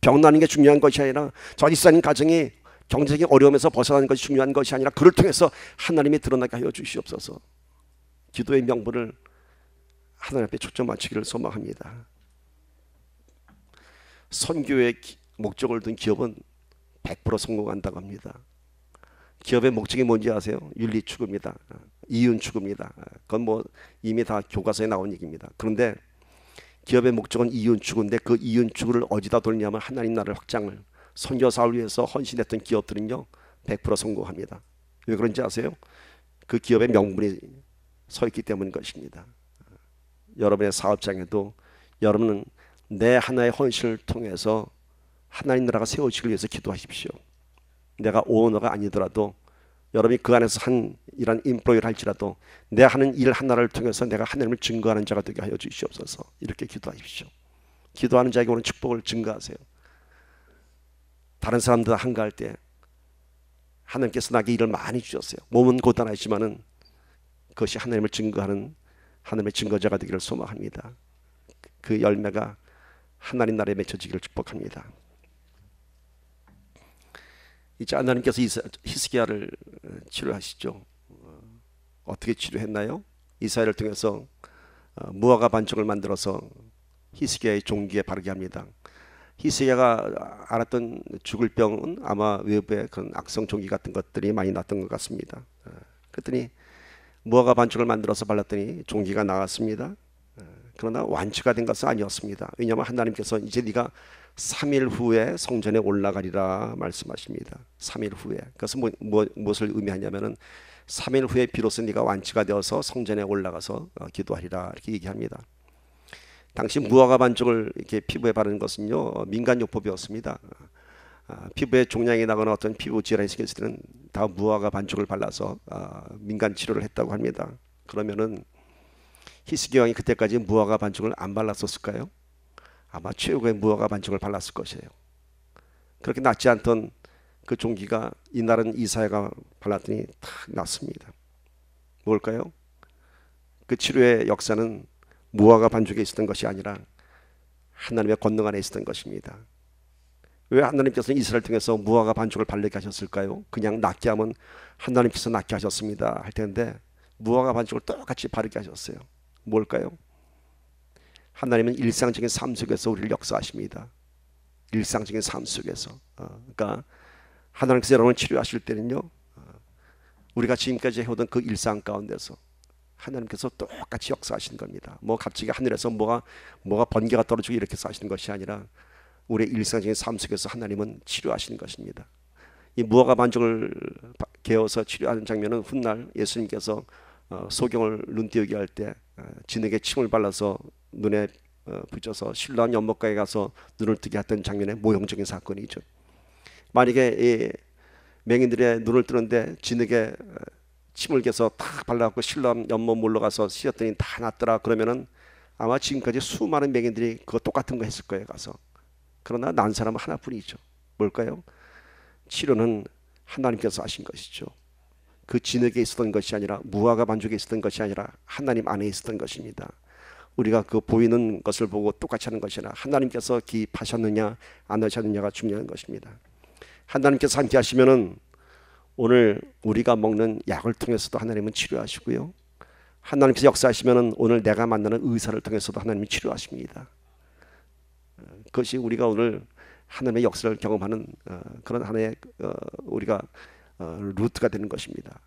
병나는 게 중요한 것이 아니라 저 집사님 가정이 경제적인 어려움에서 벗어나는 것이 중요한 것이 아니라 그를 통해서 하나님이 드러나게 하여 주시옵소서. 기도의 명분을 하나님 앞에 초점 맞추기를 소망합니다. 선교의 목적을 둔 기업은 100% 성공한다고 합니다. 기업의 목적이 뭔지 아세요? 윤리 추구입니다. 이윤 추구입니다. 그건 뭐 이미 다 교과서에 나온 얘기입니다. 그런데 기업의 목적은 이윤 추구인데 그 이윤 추구를 어디다 돌리냐면 하나님 나라를 확장을 선교 사업 위해서 헌신했던 기업들은요 100% 성공합니다. 왜 그런지 아세요? 그 기업의 명분이 서 있기 때문인 것입니다. 여러분의 사업장에도 여러분은 내 하나의 헌신을 통해서 하나님 나라가 세워지기 위해서 기도하십시오. 내가 오너가 아니더라도 여러분이 그 안에서 한 이런 인플로이를 할지라도 내 하는 일 하나를 통해서 내가 하나님을 증거하는 자가 되게 하여 주시옵소서 이렇게 기도하십시오. 기도하는 자에게 오는 축복을 증거하세요. 다른 사람들 한가할 때 하나님께서 나에게 일을 많이 주셨어요. 몸은 고단하지만은 그것이 하나님을 증거하는 하나님의 증거자가 되기를 소망합니다. 그 열매가 하나님 나라에 맺혀지기를 축복합니다. 이제 하나님께서 히스기야를 어, 치료하시죠. 어, 어떻게 치료했나요? 이사야를 통해서 어, 무화과 반쪽을 만들어서 히스기야의 종기에 바르게 합니다. 히스기야가 알았던 죽을 병은 아마 외부의 그런 악성 종기 같은 것들이 많이 났던 것 같습니다. 그랬더니 무화과 반죽을 만들어서 발랐더니 종기가 나왔습니다. 그러나 완치가 된 것은 아니었습니다. 왜냐하면 하나님께서 이제 네가 3일 후에 성전에 올라가리라 말씀하십니다. 3일 후에. 그것은 뭐, 뭐, 무엇을 의미하냐면은 3일 후에 비로소 네가 완치가 되어서 성전에 올라가서 어, 기도하리라 이렇게 얘기합니다. 당시 무화과 반죽을 이렇게 피부에 바르는 것은요 어, 민간 요법이었습니다. 아, 피부에 종양이 나거나 어떤 피부 질환이 생겼을 때는 다 무화과 반죽을 발라서 아, 민간 치료를 했다고 합니다. 그러면은 히스기 왕이 그때까지 무화과 반죽을 안 발랐었을까요? 아마 최고의 무화과 반죽을 발랐을 것이에요. 그렇게 낫지 않던 그 종기가 이날은 이사야가 발랐더니 탁 났습니다. 뭘까요? 그 치료의 역사는 무화과 반죽에 있었던 것이 아니라 하나님의 권능 안에 있었던 것입니다. 왜 하나님께서 는 이스라엘 통해서 무화과 반죽을 발리게 하셨을까요? 그냥 낫게 하면 하나님께서 낫게 하셨습니다 할 텐데 무화과 반죽을 똑같이 바르게 하셨어요. 뭘까요? 하나님은 일상적인 삶 속에서 우리를 역사하십니다. 일상적인 삶 속에서. 어, 그러니까 하나님께서 여러분을 치료하실 때는요. 어, 우리가 지금까지 해오던 그 일상 가운데서 하나님께서 똑같이 역사하신 겁니다. 뭐 갑자기 하늘에서 뭐가 뭐가 번개가 떨어지고 이렇게 사시는 것이 아니라 우리의 일상적인 삶 속에서 하나님은 치료하시는 것입니다. 이 무화과 반죽을 개어서 치료하는 장면은 훗날 예수님께서 어, 소경을 눈 띄우게 할때 어, 진흙에 침을 발라서 눈에 붙여서 어, 신라 연못가에 가서 눈을 뜨게 했던 장면의 모형적인 사건이죠. 만약에 맹인들의 눈을 뜨는데 진흙에 어, 침을 개서 탁 발라갖고 신라 연못 몰러가서 씻었더니 다 났더라 그러면은 아마 지금까지 수많은 맹인들이 그 똑같은 거 했을 거예요 가서 그러나 난 사람은 하나뿐이죠 뭘까요? 치료는 하나님께서 하신 것이죠 그 진흙에 있었던 것이 아니라 무화과 반죽에 있었던 것이 아니라 하나님 안에 있었던 것입니다 우리가 그 보이는 것을 보고 똑같이 하는 것이나 하나님께서 기입하셨느냐 안 하셨느냐가 중요한 것입니다. 하나님께서 함께 하시면은 오늘 우리가 먹는 약을 통해서도 하나님은 치료하시고요. 하나님께서 역사하시면은 오늘 내가 만나는 의사를 통해서도 하나님이 치료하십니다. 그것이 우리가 오늘 하나님의 역사를 경험하는 어, 그런 하나의 어, 우리가 어, 루트가 되는 것입니다.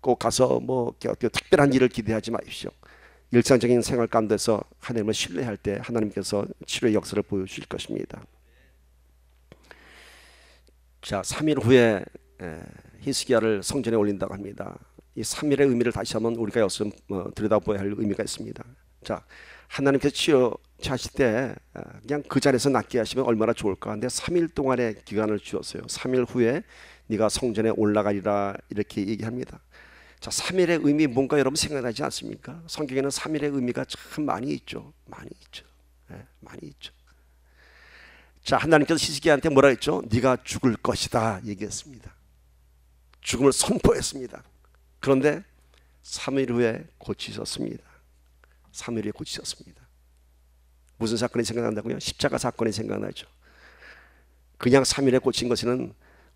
꼭 가서 뭐 특별한 일을 기대하지 마십시오. 일상적인 생활 가운데서 하나님을 신뢰할 때 하나님께서 치료의 역사를 보여주실 것입니다. 자, 3일 후에 히스기야를 성전에 올린다고 합니다. 이 3일의 의미를 다시 한번 우리가 여기서 뭐 들여다보아야 할 의미가 있습니다. 자, 하나님께서 치료하실 때 그냥 그 자리에서 낫게 하시면 얼마나 좋을까. 근데 3일 동안의 기간을 주었어요. 3일 후에 네가 성전에 올라가리라 이렇게 얘기합니다. 자, 3일의 의미 뭔가 여러분 생각나지 않습니까? 성경에는 3일의 의미가 참 많이 있죠. 많이 있죠. 네, 많이 있죠. 자, 하나님께서 시스기한테 뭐라 했죠? 네가 죽을 것이다 얘기했습니다. 죽음을 선포했습니다. 그런데 3일 후에 고치셨습니다. 3일 후에 고치셨습니다. 무슨 사건이 생각난다고요? 십자가 사건이 생각나죠. 그냥 3일에 고친 것에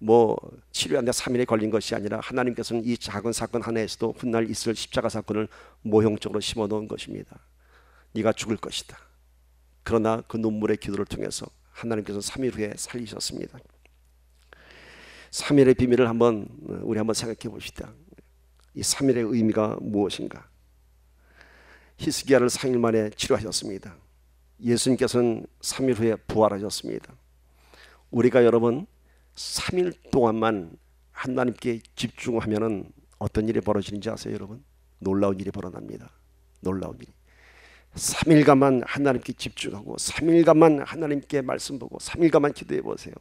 뭐치료한는데 3일에 걸린 것이 아니라 하나님께서는 이 작은 사건 하나에서도 훗날 있을 십자가 사건을 모형적으로 심어 놓은 것입니다. 네가 죽을 것이다. 그러나 그 눈물의 기도를 통해서 하나님께서 3일 후에 살리셨습니다. 3일의 비밀을 한번 우리 한번 생각해 봅시다. 이 3일의 의미가 무엇인가? 히스기야를 3일 만에 치료하셨습니다. 예수님께서는 3일 후에 부활하셨습니다. 우리가 여러분 3일 동안만 하나님께 집중하면 어떤 일이 벌어지는지 아세요, 여러분? 놀라운 일이 벌어납니다. 놀라운 일이. 3일간만 하나님께 집중하고 3일간만 하나님께 말씀 보고 3일간만 기도해 보세요.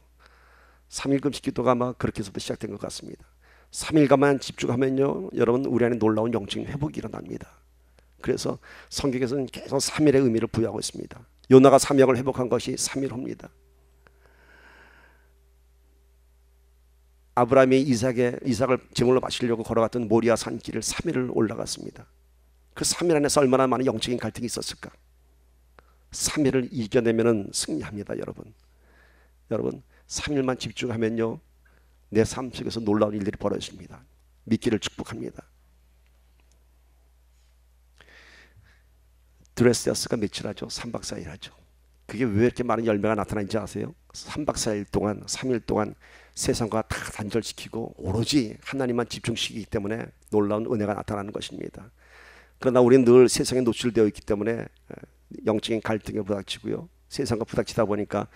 3일 금식 기도가 아마 그렇게서부터 해 시작된 것 같습니다. 3일간만 집중하면요, 여러분 우리 안에 놀라운 영적 회복이 일어납니다. 그래서 성경에서는 계속 3일의 의미를 부여하고 있습니다. 요나가 3역을 회복한 것이 3일 후입니다. 아브라함이 이삭의 이삭을 제물로 바치려고 걸어갔던 모리아 산길을 3일을 올라갔습니다. 그 3일 안에서 얼마나 많은 영적인 갈등이 있었을까? 3일을 이겨내면은 승리합니다, 여러분. 여러분, 3일만 집중하면요. 내 삶 속에서 놀라운 일들이 벌어집니다. 믿기를 축복합니다. 드레스야스가 며칠 하죠? 3박 4일 하죠. 그게 왜 이렇게 많은 열매가 나타나는지 아세요? 3박 4일 동안, 3일 동안 세상과 다 단절시키고 오로지 하나님만 집중시키기 때문에 놀라운 은혜가 나타나는 것입니다. 그러나 우리는 늘 세상에 노출되어 있기 때문에 어, 영적인 갈등에 부닥치고요. 세상과 부닥치다 보니까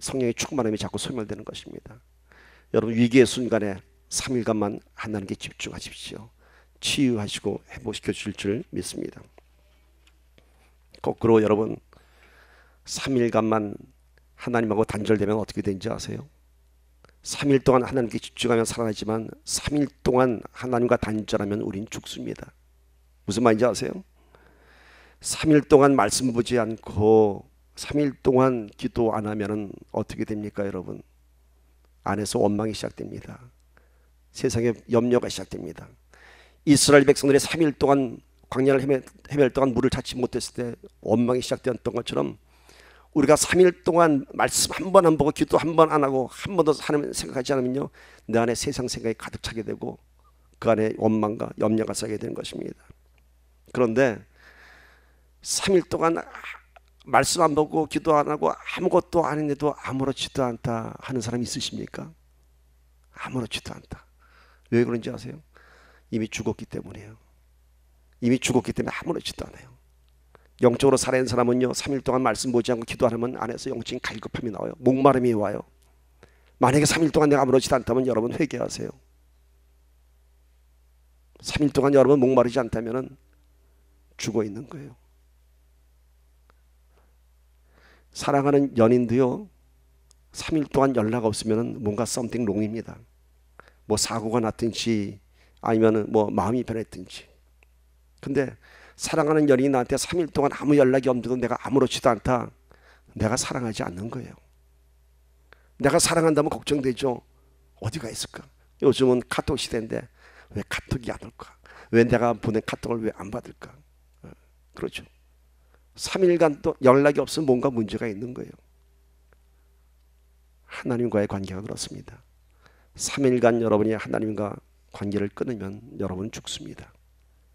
성령의 충만함이 자꾸 소멸되는 것입니다. 여러분 위기의 순간에 3일간만 하나님께 집중하십시오. 치유하시고 회복시켜 주실 줄 믿습니다. 거꾸로 여러분 3일간만 하나님하고 단절되면 어떻게 되는지 아세요? 3일 동안 하나님께 집중하면 살아나지만 3일 동안 하나님과 단절하면 우린 죽습니다. 무슨 말인지 아세요? 3일 동안 말씀 보지 않고 3일 동안 기도 안하면 어떻게 됩니까, 여러분? 안에서 원망이 시작됩니다. 세상의 염려가 시작됩니다. 이스라엘 백성들이 3일 동안 광야를 헤맬 동안 물을 찾지 못했을 때 원망이 시작되었던 것처럼 우리가 3일 동안 말씀 한 번 안 보고 기도 한 번 안 하고 한번더 하나님 생각하지 않으면요. 내 안에 세상 생각이 가득 차게 되고 그 안에 원망과 염려가 쌓게 이 되는 것입니다. 그런데 3일 동안 말씀 안 보고 기도 안 하고 아무것도 아닌데도 아무렇지도 않다 하는 사람 있으십니까? 아무렇지도 않다. 왜 그런지 아세요? 이미 죽었기 때문이에요. 이미 죽었기 때문에 아무렇지도 않아요. 영적으로 살아있는 사람은요. 3일 동안 말씀 보지 않고 기도하면 안에서 영적인 갈급함이 나와요. 목마름이 와요. 만약에 3일 동안 내가 아무렇지도 않다면 여러분 회개하세요. 3일 동안 여러분 목마르지 않다면 죽어 있는 거예요. 사랑하는 연인도요. 3일 동안 연락 없으면 뭔가 썸띵 롱입니다. 뭐 사고가 났든지 아니면 뭐 마음이 변했든지. 근데 사랑하는 연인이 나한테 3일 동안 아무 연락이 없는데도 내가 아무렇지도 않다. 내가 사랑하지 않는 거예요. 내가 사랑한다면 걱정되죠. 어디가 있을까? 요즘은 카톡 시대인데 왜 카톡이 안 올까? 왜 내가 보낸 카톡을 왜 안 받을까? 어, 그렇죠. 3일간 또 연락이 없으면 뭔가 문제가 있는 거예요. 하나님과의 관계가 그렇습니다. 3일간 여러분이 하나님과 관계를 끊으면 여러분은 죽습니다.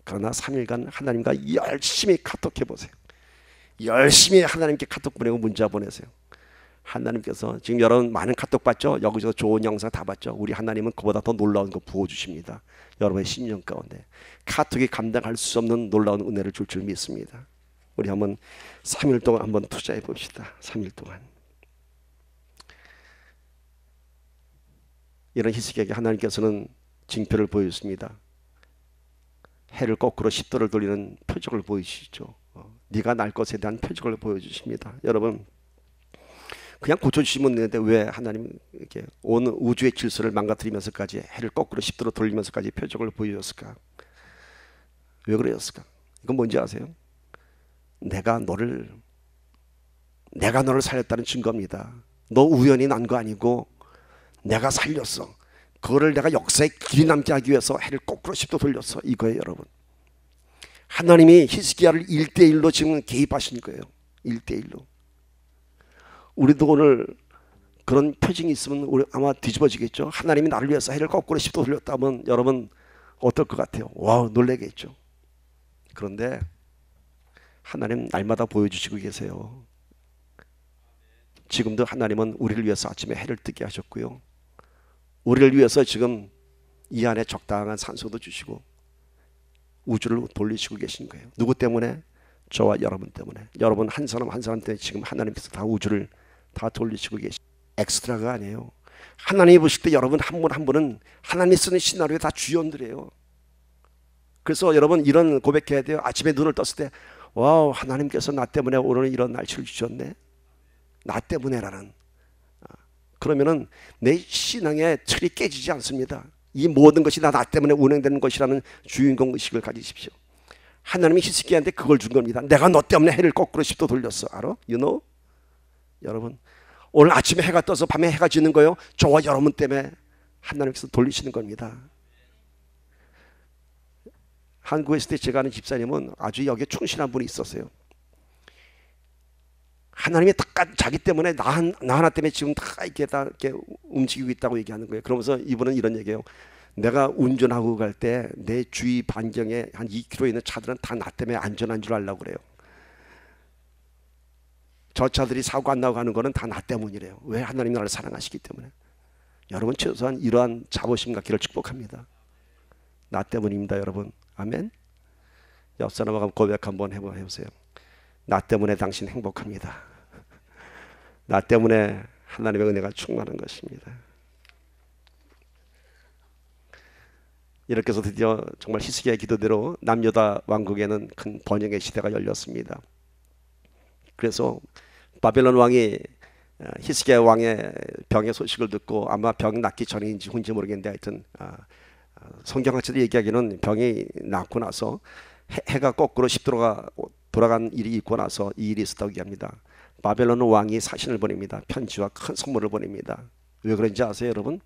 그러나 3일간 하나님과 열심히 카톡해 보세요. 열심히 하나님께 카톡 보내고 문자 보내세요. 하나님께서 지금 여러분 많은 카톡 봤죠? 여기서 좋은 영상 다 봤죠? 우리 하나님은 그보다 더 놀라운 거 부어주십니다. 여러분의 심령 가운데 카톡이 감당할 수 없는 놀라운 은혜를 줄 줄 믿습니다. 우리 한번 3일 동안 한번 투자해 봅시다. 3일 동안. 이런 희석에게 하나님께서는 징표를 보여습니다 해를 거꾸로 십도를 돌리는 표적을 보이시죠. 어, 네가 날 것에 대한 표적을 보여주십니다. 여러분 그냥 고쳐주시면 되는데 왜 하나님 이렇게 온 우주의 질서를 망가뜨리면서까지 해를 거꾸로 십도로 돌리면서까지 표적을 보여줬을까? 왜 그러셨을까? 이건 뭔지 아세요? 내가 너를 내가 너를 살렸다는 증거입니다. 너 우연히 난 거 아니고 내가 살렸어. 그거를 내가 역사에 길이 남게 하기 위해서 해를 거꾸로 10도 돌렸어. 이거예요, 여러분. 하나님이 히스기야를 1대1로 지금 개입하신 거예요. 1대1로. 우리도 오늘 그런 표징이 있으면 우리 아마 뒤집어지겠죠. 하나님이 나를 위해서 해를 거꾸로 10도 돌렸다면 여러분 어떨 것 같아요? 와우, 놀래겠죠. 그런데 하나님 날마다 보여주시고 계세요. 지금도 하나님은 우리를 위해서 아침에 해를 뜨게 하셨고요. 우리를 위해서 지금 이 안에 적당한 산소도 주시고 우주를 돌리시고 계신 거예요. 누구 때문에? 저와 여러분 때문에. 여러분 한 사람 한 사람 때문에 지금 하나님께서 다 우주를 다 돌리시고 계신 엑스트라가 아니에요. 하나님 보실 때 여러분 한 분 한 분은 하나님 쓰는 시나리오에 다 주연들이에요. 그래서 여러분 이런 고백해야 돼요. 아침에 눈을 떴을 때 와우 하나님께서 나 때문에 오늘 이런 날씨를 주셨네. 나 때문에라는 그러면은 내 신앙의 철이 깨지지 않습니다. 이 모든 것이 다나 때문에 운행되는 것이라는 주인공 의식을 가지십시오. 하나님이 히스기한테 그걸 준 겁니다. 내가 너 때문에 해를 거꾸로 1도 돌렸어. 알아? You know? 여러분 오늘 아침에 해가 떠서 밤에 해가 지는 거요. 저와 여러분 때문에 하나님께서 돌리시는 겁니다. 한국에 있을 때 제가 아는 집사님은 아주 여기에 충실한 분이 있었어요. 하나님이 딱 자기 때문에 나, 나 하나 때문에 지금 다 이렇게 다 이렇게 움직이고 있다고 얘기하는 거예요. 그러면서 이분은 이런 얘기예요. 내가 운전하고 갈 때 내 주위 반경에 한 2km 있는 차들은 다 나 때문에 안전한 줄 알라고 그래요. 저 차들이 사고 안 나고 가는 거는 다 나 때문이래요. 왜 하나님 나를 사랑하시기 때문에. 여러분 최소한 이러한 자부심 갖기를 축복합니다. 나 때문입니다, 여러분. 아멘. 옆 사람하고 고백 한번 해보세요. 나 때문에 당신 행복합니다. 나 때문에 하나님의 은혜가 충만한 것입니다. 이렇게 해서 드디어 정말 히스기야 기도대로 남녀다 왕국에는 큰 번영의 시대가 열렸습니다. 그래서 바벨론 왕이 어, 히스기야 왕의 병의 소식을 듣고 아마 병이 낫기 전인지 혼지 모르겠는데 하여튼 아, 아, 성경학자들이 얘기하기는 병이 낫고 나서 해가 거꾸로 10도로가 돌아간 일이 있고 나서 이 일이 있었다고 얘기합니다. 바벨론 왕이 사신을 보냅니다. 편지와 큰 선물을 보냅니다. 왜 그런지 아세요 여러분?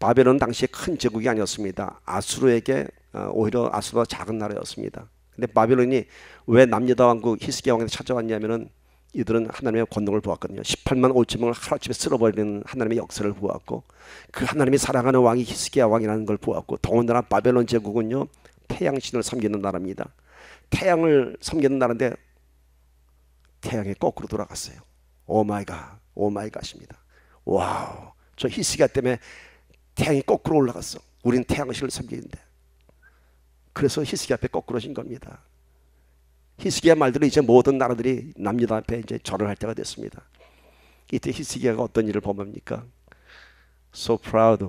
바벨론 당시에 큰 제국이 아니었습니다. 아수르에게 어, 오히려 아수르가 작은 나라였습니다. 근데 바벨론이 왜 남유다 왕국 히스기야 왕한테 찾아왔냐면은 이들은 하나님의 권능을 보았거든요. 18만 5천 명을 하루아침에 쓸어버리는 하나님의 역사를 보았고 그 하나님이 사랑하는 왕이 히스기야 왕이라는 걸 보았고 더군다나 바벨론 제국은요 태양신을 섬기는 나라입니다. 태양을 섬긴다는데 태양이 거꾸로 돌아갔어요. 오마이갓, 오마이갓입니다. 와우, 저히스기 때문에 태양이 거꾸로 올라갔어. 우린 태양신을 섬기는데. 그래서 히스기 앞에 거꾸로진 겁니다. 히스기야 말대로 이제 모든 나라들이 남유다 앞에 이제 절을 할 때가 됐습니다. 이때 히스기야가 어떤 일을 범합니까? So proud.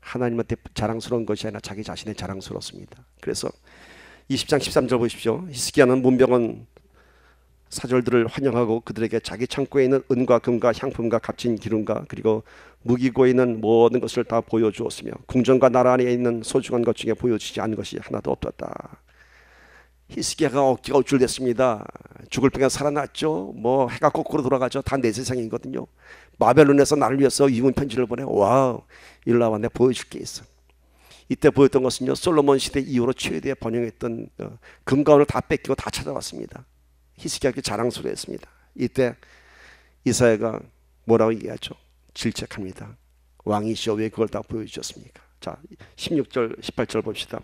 하나님한테 자랑스러운 것이 아니라 자기 자신에 자랑스럽습니다. 그래서 20장 13절 보십시오. 히스기야는 문병원 사절들을 환영하고 그들에게 자기 창고에 있는 은과 금과 향품과 값진 기름과 그리고 무기고에 있는 모든 것을 다 보여주었으며 궁전과 나라 안에 있는 소중한 것 중에 보여주지 않은 것이 하나도 없었다. 히스기야가 억지가 우쭐됐습니다. 죽을 병에 살아났죠. 뭐 해가 거꾸로 돌아가죠. 다 내 세상이거든요. 마벨론에서 나를 위해서 이문 편지를 보내. 와우, 일로 와봐. 내 보여줄 게 있어. 이때 보였던 것은요 솔로몬 시대 이후로 최대의 번영했던 어, 금가운을 다 뺏기고 다 찾아왔습니다. 히스기야께 자랑스러워했습니다. 이때 이사야가 뭐라고 얘기하죠? 질책합니다. 왕이시여 왜 그걸 다 보여주셨습니까? 자 16절 18절 봅시다.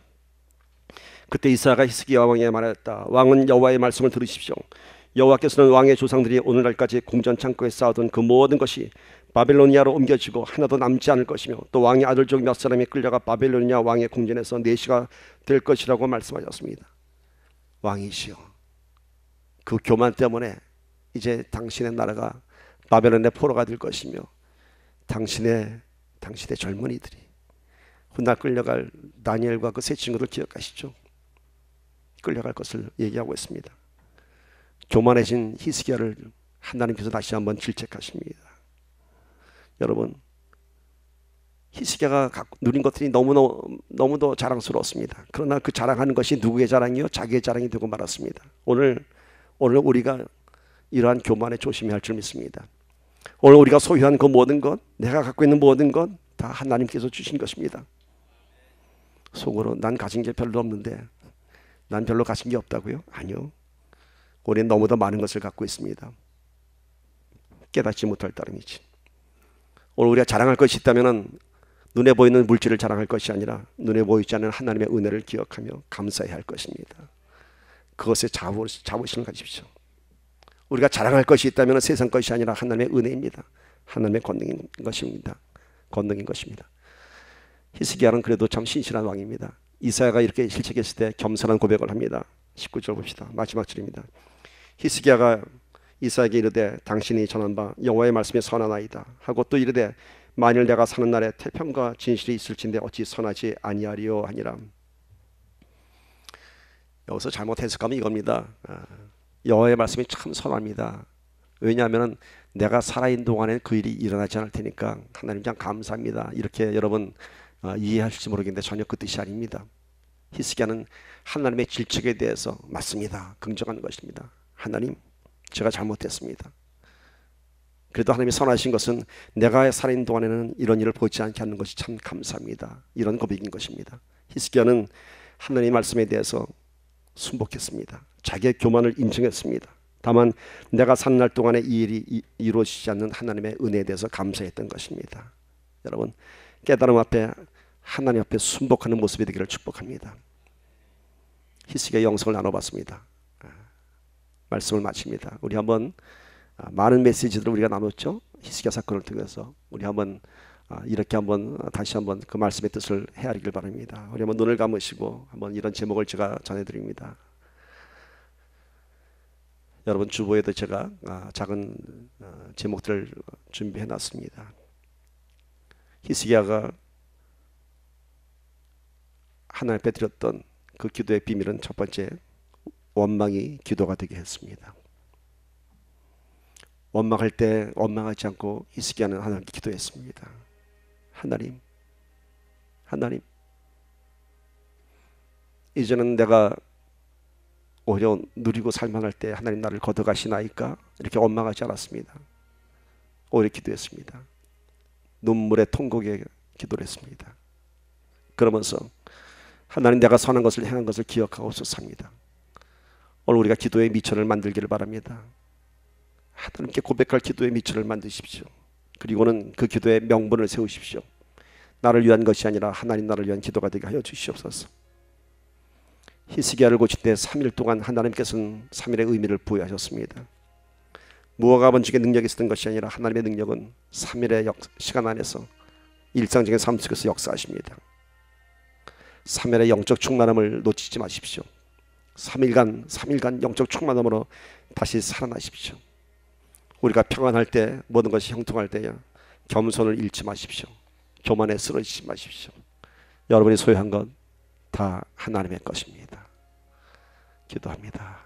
그때 이사야가 히스기야 왕에게 말하였다. 왕은 여호와의 말씀을 들으십시오. 여호와께서는 왕의 조상들이 오늘날까지 공전 창고에 쌓아둔 그 모든 것이 바벨로니아로 옮겨지고 하나도 남지 않을 것이며 또 왕의 아들 중 몇 사람이 끌려가 바벨로니아 왕의 궁전에서 내시가 네 될 것이라고 말씀하셨습니다. 왕이시여 그 교만 때문에 이제 당신의 나라가 바벨론의 포로가 될 것이며 당신의 당신의 젊은이들이 훗날 끌려갈 다니엘과 그 세 친구들 기억하시죠? 끌려갈 것을 얘기하고 있습니다. 교만해진 히스기야를 하나님께서 다시 한번 질책하십니다. 여러분 히스기야가 누린 것들이 너무너 너무도 자랑스러웠습니다. 그러나 그 자랑하는 것이 누구의 자랑이요? 자기의 자랑이 되고 말았습니다. 오늘 오늘 우리가 이러한 교만에 조심해야 할 줄 믿습니다. 오늘 우리가 소유한 그 모든 것, 내가 갖고 있는 모든 것 다 하나님께서 주신 것입니다. 속으로 난 가진 게 별로 없는데 난 별로 가진 게 없다고요? 아니요. 우리는 너무도 많은 것을 갖고 있습니다. 깨닫지 못할 따름이지. 오늘 우리가 자랑할 것이 있다면 눈에 보이는 물질을 자랑할 것이 아니라 눈에 보이지 않는 하나님의 은혜를 기억하며 감사해야 할 것입니다. 그것에 자부, 자부심을 가십시오. 우리가 자랑할 것이 있다면 세상 것이 아니라 하나님의 은혜입니다. 하나님의 권능인 것입니다. 권능인 것입니다. 히스기야는 그래도 참 신실한 왕입니다. 이사야가 이렇게 실책했을 때 겸손한 고백을 합니다. 19절 봅시다. 마지막 절입니다. 히스기야가 이삭에게 이르되 당신이 전한 바 영화의 말씀이 선하나이다 하고 또 이르되 만일 내가 사는 날에 태평과 진실이 있을진데 어찌 선하지 아니하리요 하니라 여기서 잘못 해석하면 이겁니다 아, 여호와의 말씀이 참 선합니다 왜냐하면 내가 살아있는 동안에는 그 일이 일어나지 않을 테니까 하나님 참 감사합니다 이렇게 여러분 아, 이해하실지 모르겠는데 전혀 그 뜻이 아닙니다 히스기야는 하나님의 질책에 대해서 맞습니다 긍정한 것입니다 하나님 제가 잘못했습니다. 그래도 하나님이 선하신 것은 내가 살아 동안에는 이런 일을 보지 않게 하는 것이 참 감사합니다. 이런 고백인 것입니다. 히스기야는 하나님의 말씀에 대해서 순복했습니다. 자기의 교만을 인정했습니다. 다만 내가 산 날 동안에 이 일이 이루어지지 않는 하나님의 은혜에 대해서 감사했던 것입니다. 여러분 깨달음 앞에 하나님 앞에 순복하는 모습이 되기를 축복합니다. 히스기야 영성을 나눠봤습니다. 말씀을 마칩니다. 우리 한번 아, 많은 메시지들을 우리가 나눴죠. 히스기야 사건을 통해서 우리 한번 아, 이렇게 한번 아, 다시 한번 그 말씀의 뜻을 헤아리길 바랍니다. 우리 한번 눈을 감으시고 한번 이런 제목을 제가 전해드립니다. 여러분 주보에도 제가 작은 어, 제목들을 준비해 놨습니다. 히스기야가 하나님 빼뜨렸던 그 기도의 비밀은 첫 번째 원망이 기도가 되게 했습니다. 원망할 때 원망하지 않고 이스기야는 하나님께 기도했습니다. 하나님, 하나님, 이제는 내가 오히려 누리고 살만할 때 하나님 나를 걷어가시나이까 이렇게 원망하지 않았습니다. 오히려 기도했습니다. 눈물의 통곡에 기도를 했습니다. 그러면서 하나님 내가 선한 것을 행한 것을 기억하고 없었니다 오늘 우리가 기도의 미천을 만들기를 바랍니다. 하나님께 고백할 기도의 미천을 만드십시오. 그리고는 그 기도의 명분을 세우십시오. 나를 위한 것이 아니라 하나님 나를 위한 기도가 되게 하여 주시옵소서. 히스기야를 고칠 때 3일 동안 하나님께서는 3일의 의미를 부여하셨습니다. 무화과 번식의 능력이 있었던 것이 아니라 하나님의 능력은 3일의 역, 시간 안에서 일상적인 삶 속에서 역사하십니다. 3일의 영적 충만함을 놓치지 마십시오. 3일간 3일간 영적 충만함으로 다시 살아나십시오. 우리가 평안할 때 모든 것이 형통할 때야 겸손을 잃지 마십시오. 교만에 쓰러지지 마십시오. 여러분이 소유한 건 다 하나님의 것입니다. 기도합니다.